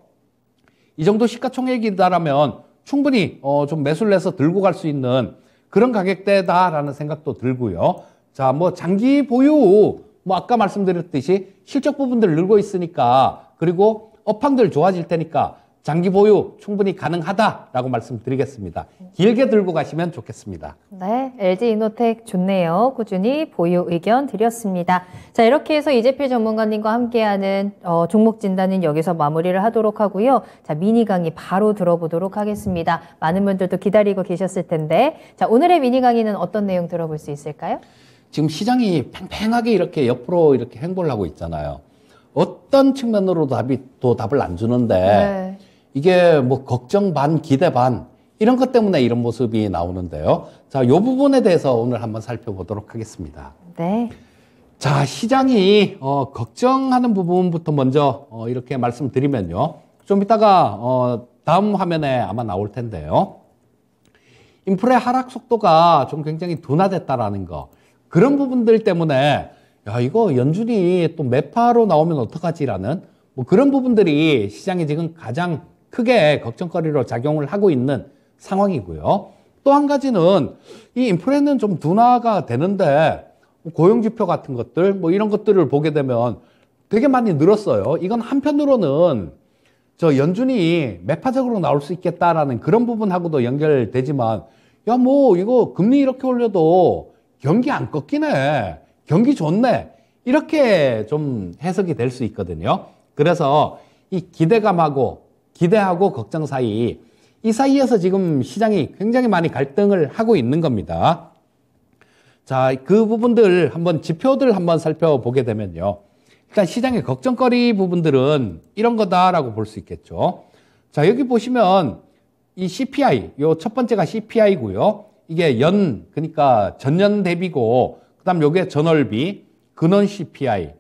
이 정도 시가총액이다라면 충분히 어, 좀 매수를 해서 들고 갈 수 있는 그런 가격대다라는 생각도 들고요. 자, 뭐 장기 보유 뭐 아까 말씀드렸듯이 실적 부분들 늘고 있으니까 그리고 업황들 좋아질 테니까 장기 보유 충분히 가능하다라고 말씀드리겠습니다. 길게 들고 가시면 좋겠습니다. 네, LG 이노텍 좋네요. 꾸준히 보유 의견 드렸습니다. 자, 이렇게 해서 이재필 전문가님과 함께하는 어, 종목 진단은 여기서 마무리를 하도록 하고요. 자, 미니 강의 바로 들어보도록 하겠습니다. 많은 분들도 기다리고 계셨을 텐데, 자, 오늘의 미니 강의는 어떤 내용 들어볼 수 있을까요? 지금 시장이 팽팽하게 이렇게 옆으로 이렇게 행보를 하고 있잖아요. 어떤 측면으로 답이 또 답을 안 주는데. 네. 이게 뭐 걱정 반, 기대 반, 이런 것 때문에 이런 모습이 나오는데요. 자, 요 부분에 대해서 오늘 한번 살펴보도록 하겠습니다. 네. 자, 시장이, 어, 걱정하는 부분부터 먼저, 어, 이렇게 말씀드리면요. 좀 이따가, 어, 다음 화면에 아마 나올 텐데요. 인플레 하락 속도가 좀 굉장히 둔화됐다라는 거. 그런 부분들 때문에, 야, 이거 연준이 또 매파로 나오면 어떡하지라는, 뭐 그런 부분들이 시장이 지금 가장 크게 걱정거리로 작용을 하고 있는 상황이고요. 또 한 가지는 이 인플레는 좀 둔화가 되는데 고용 지표 같은 것들 뭐 이런 것들을 보게 되면 되게 많이 늘었어요. 이건 한편으로는 저 연준이 매파적으로 나올 수 있겠다라는 그런 부분하고도 연결되지만 야 뭐 이거 금리 이렇게 올려도 경기 안 꺾이네. 경기 좋네. 이렇게 좀 해석이 될 수 있거든요. 그래서 이 기대감하고 기대하고 걱정 사이 이 사이에서 지금 시장이 굉장히 많이 갈등을 하고 있는 겁니다. 자, 그 부분들 한번 지표들 한번 살펴보게 되면요. 일단 시장의 걱정거리 부분들은 이런 거다라고 볼 수 있겠죠. 자, 여기 보시면 이 CPI, 요 첫 번째가 CPI고요. 이게 연, 그러니까 전년 대비고 그다음 요게 전월비, 근원 CPI,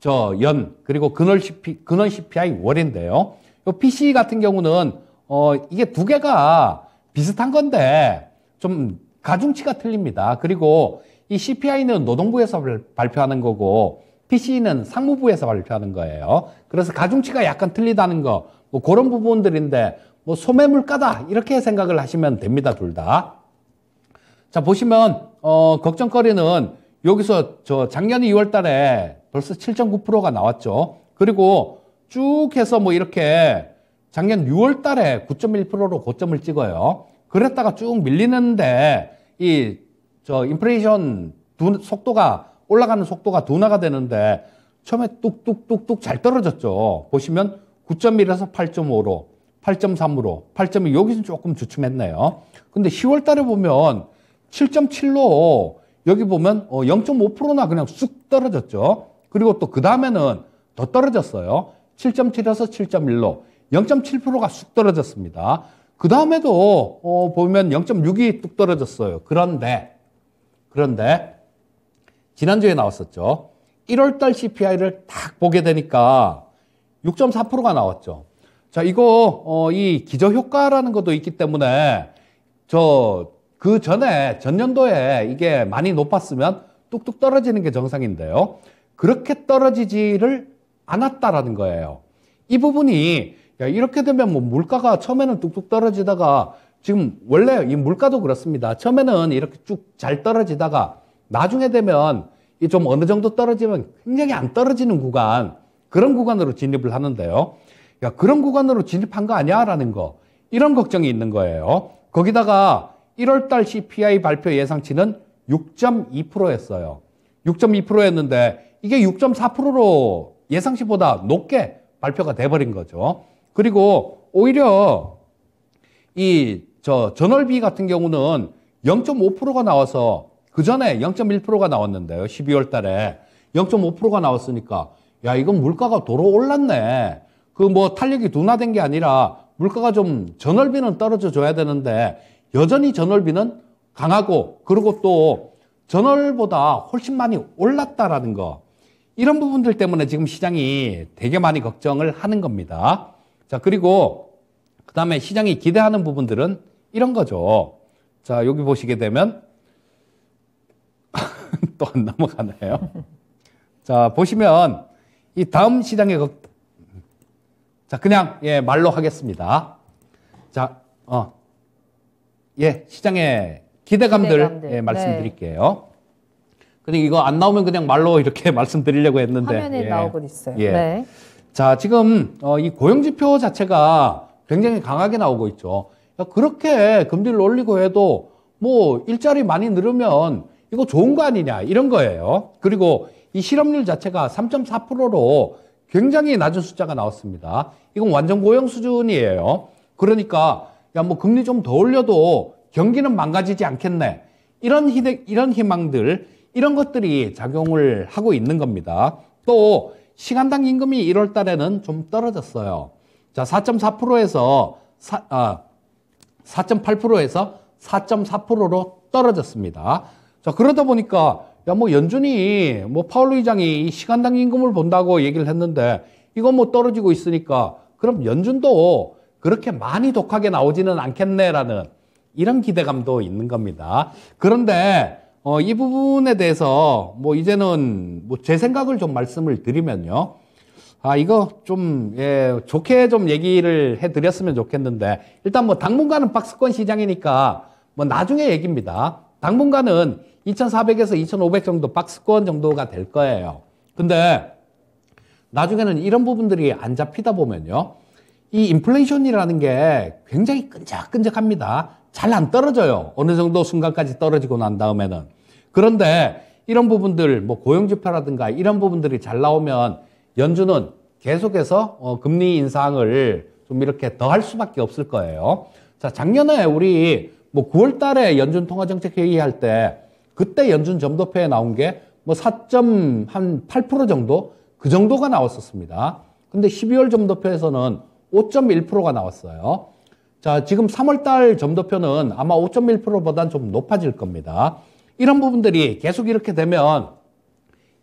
저 연, 그리고 근월 CPI, 근원 CPI 월인데요. PC 같은 경우는 어 이게 두 개가 비슷한 건데 좀 가중치가 틀립니다. 그리고 이 CPI는 노동부에서 발표하는 거고 PC는 상무부에서 발표하는 거예요. 그래서 가중치가 약간 틀리다는 거, 뭐 그런 부분들인데 뭐 소매물가다 이렇게 생각을 하시면 됩니다, 둘 다. 자 보시면 어 걱정거리는 여기서 저 작년 2월달에 벌써 7.9%가 나왔죠. 그리고 쭉 해서 뭐 이렇게 작년 6월 달에 9.1%로 고점을 찍어요. 그랬다가 쭉 밀리는데 이 저 인플레이션 두, 속도가 올라가는 속도가 둔화가 되는데 처음에 뚝뚝뚝뚝 잘 떨어졌죠. 보시면 9.1에서 8.5로 8.3으로 8.2 여기서 조금 주춤했네요. 근데 10월 달에 보면 7.7로 여기 보면 0.5%나 어, 그냥 쑥 떨어졌죠. 그리고 또 그 다음에는 더 떨어졌어요. 7.7에서 7.1로 0.7%가 쑥 떨어졌습니다. 그 다음에도 어, 보면 0.6이 뚝 떨어졌어요. 그런데 그런데 지난주에 나왔었죠. 1월달 CPI를 딱 보게 되니까 6.4%가 나왔죠. 자, 이거 어, 이 기저 효과라는 것도 있기 때문에 저 그 전에 전년도에 이게 많이 높았으면 뚝뚝 떨어지는 게 정상인데요. 그렇게 떨어지지를 않았다라는 거예요. 이 부분이 야, 그러니까 이렇게 되면 뭐 물가가 처음에는 뚝뚝 떨어지다가 지금 원래 이 물가도 그렇습니다. 처음에는 이렇게 쭉 잘 떨어지다가 나중에 되면 좀 어느 정도 떨어지면 굉장히 안 떨어지는 구간 그런 구간으로 진입을 하는데요. 야, 그러니까 그런 구간으로 진입한 거 아니야? 라는 거. 이런 걱정이 있는 거예요. 거기다가 1월달 CPI 발표 예상치는 6.2%였어요. 6.2%였는데 이게 6.4%로 예상치보다 높게 발표가 돼버린 거죠. 그리고 오히려 이 저 전월비 같은 경우는 0.5%가 나와서 그 전에 0.1%가 나왔는데요. 12월 달에 0.5%가 나왔으니까 야 이건 물가가 도로 올랐네. 그 뭐 탄력이 둔화된 게 아니라 물가가 좀 전월비는 떨어져 줘야 되는데 여전히 전월비는 강하고 그리고 또 전월보다 훨씬 많이 올랐다라는 거. 이런 부분들 때문에 지금 시장이 되게 많이 걱정을 하는 겁니다. 자, 그리고 그 다음에 시장이 기대하는 부분들은 이런 거죠. 자, 여기 보시게 되면 (laughs) 또 안 넘어가네요. 자, 보시면 이 다음 시장의 거... 자, 그냥 예, 말로 하겠습니다. 자, 어. 예, 시장의 기대감들, 기대감들. 예, 말씀드릴게요. 네. 근데 이거 안 나오면 그냥 말로 이렇게 (laughs) 말씀드리려고 했는데 화면에 예. 나오고 있어요. 예. 네. 자 지금 어, 이 고용 지표 자체가 굉장히 강하게 나오고 있죠. 그렇게 금리를 올리고 해도 뭐 일자리 많이 늘으면 이거 좋은 거 아니냐 이런 거예요. 그리고 이 실업률 자체가 3.4%로 굉장히 낮은 숫자가 나왔습니다. 이건 완전 고용 수준이에요. 그러니까 야 뭐 금리 좀 더 올려도 경기는 망가지지 않겠네. 이런 희망들 이런 것들이 작용을 하고 있는 겁니다. 또 시간당 임금이 1월 달에는 좀 떨어졌어요. 자, 4.4%에서 사, 아, 4.8%에서 4.4%로 떨어졌습니다. 자, 그러다 보니까 야, 뭐 연준이 뭐파울루 의장이 시간당 임금을 본다고 얘기를 했는데 이건 뭐 떨어지고 있으니까 그럼 연준도 그렇게 많이 독하게 나오지는 않겠네라는 이런 기대감도 있는 겁니다. 그런데 어, 이 부분에 대해서 뭐 이제는 뭐 제 생각을 좀 말씀을 드리면요. 아, 이거 좀, 예, 좋게 좀 얘기를 해드렸으면 좋겠는데, 일단 뭐 당분간은 박스권 시장이니까 뭐 나중에 얘기입니다. 당분간은 2,400에서 2,500 정도 박스권 정도가 될 거예요. 근데 나중에는 이런 부분들이 안 잡히다 보면요. 이 인플레이션이라는 게 굉장히 끈적끈적합니다. 잘안 떨어져요. 어느 정도 순간까지 떨어지고 난 다음에는. 그런데 이런 부분들, 뭐 고용지표라든가 이런 부분들이 잘 나오면 연준은 계속해서 어, 금리 인상을 좀 이렇게 더 할 수밖에 없을 거예요. 자, 작년에 우리 뭐 9월 달에 연준 통화정책 회의할 때 그때 연준 점도표에 나온 게 뭐 4.8% 정도 그 정도가 나왔었습니다. 근데 12월 점도표에서는 5.1%가 나왔어요. 자, 지금 3월달 점도표는 아마 5.1%보단 좀 높아질 겁니다. 이런 부분들이 계속 이렇게 되면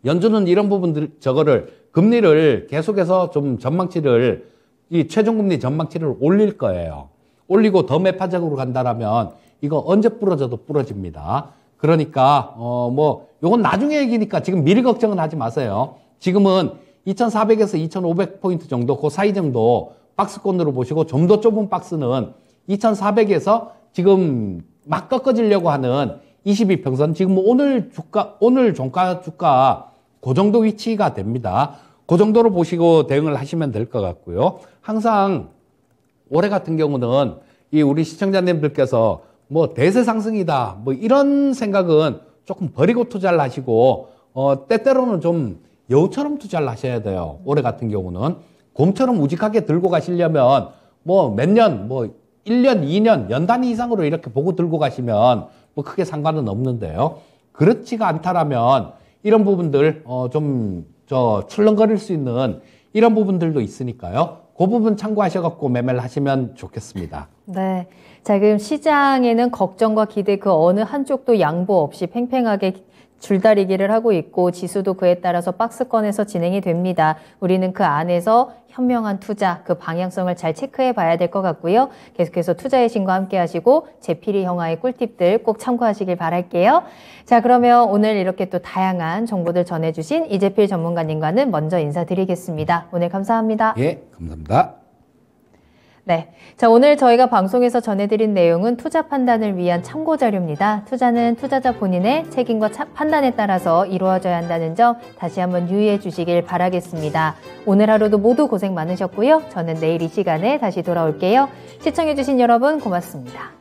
연준은 이런 부분들, 저거를, 금리를 계속해서 좀 전망치를, 이 최종금리 전망치를 올릴 거예요. 올리고 더 매파적으로 간다라면 이거 언제 부러져도 부러집니다. 그러니까, 어, 뭐, 요건 나중에 얘기니까 지금 미리 걱정은 하지 마세요. 지금은 2,400에서 2,500포인트 정도, 그 사이 정도 박스권으로 보시고 좀 더 좁은 박스는 2,400에서 지금 막 꺾어지려고 하는 22평선 지금 오늘 주가 오늘 종가 주가 그 정도 위치가 됩니다. 그 정도로 보시고 대응을 하시면 될 것 같고요. 항상 올해 같은 경우는 이 우리 시청자님들께서 뭐 대세 상승이다 뭐 이런 생각은 조금 버리고 투자를 하시고 어 때때로는 좀 여우처럼 투자를 하셔야 돼요. 올해 같은 경우는 곰처럼 우직하게 들고 가시려면 뭐 몇 년, 뭐 1년, 2년, 연단위 이상으로 이렇게 보고 들고 가시면 뭐 크게 상관은 없는데요. 그렇지가 않다라면 이런 부분들 어 좀 저 출렁거릴 수 있는 이런 부분들도 있으니까요. 그 부분 참고하셔갖고 매매를 하시면 좋겠습니다. 네. 지금 시장에는 걱정과 기대 그 어느 한쪽도 양보 없이 팽팽하게 줄다리기를 하고 있고 지수도 그에 따라서 박스권에서 진행이 됩니다. 우리는 그 안에서 현명한 투자 그 방향성을 잘 체크해 봐야 될 것 같고요. 계속해서 투자 의신과 함께 하시고 제피리 형아의 꿀팁들 꼭 참고하시길 바랄게요. 자 그러면 오늘 이렇게 또 다양한 정보들 전해주신 이재필 전문가님과는 먼저 인사드리겠습니다. 오늘 감사합니다. 예, 감사합니다. 네. 자, 오늘 저희가 방송에서 전해드린 내용은 투자 판단을 위한 참고 자료입니다. 투자는 투자자 본인의 책임과 차, 판단에 따라서 이루어져야 한다는 점 다시 한번 유의해 주시길 바라겠습니다. 오늘 하루도 모두 고생 많으셨고요. 저는 내일 이 시간에 다시 돌아올게요. 시청해주신 여러분 고맙습니다.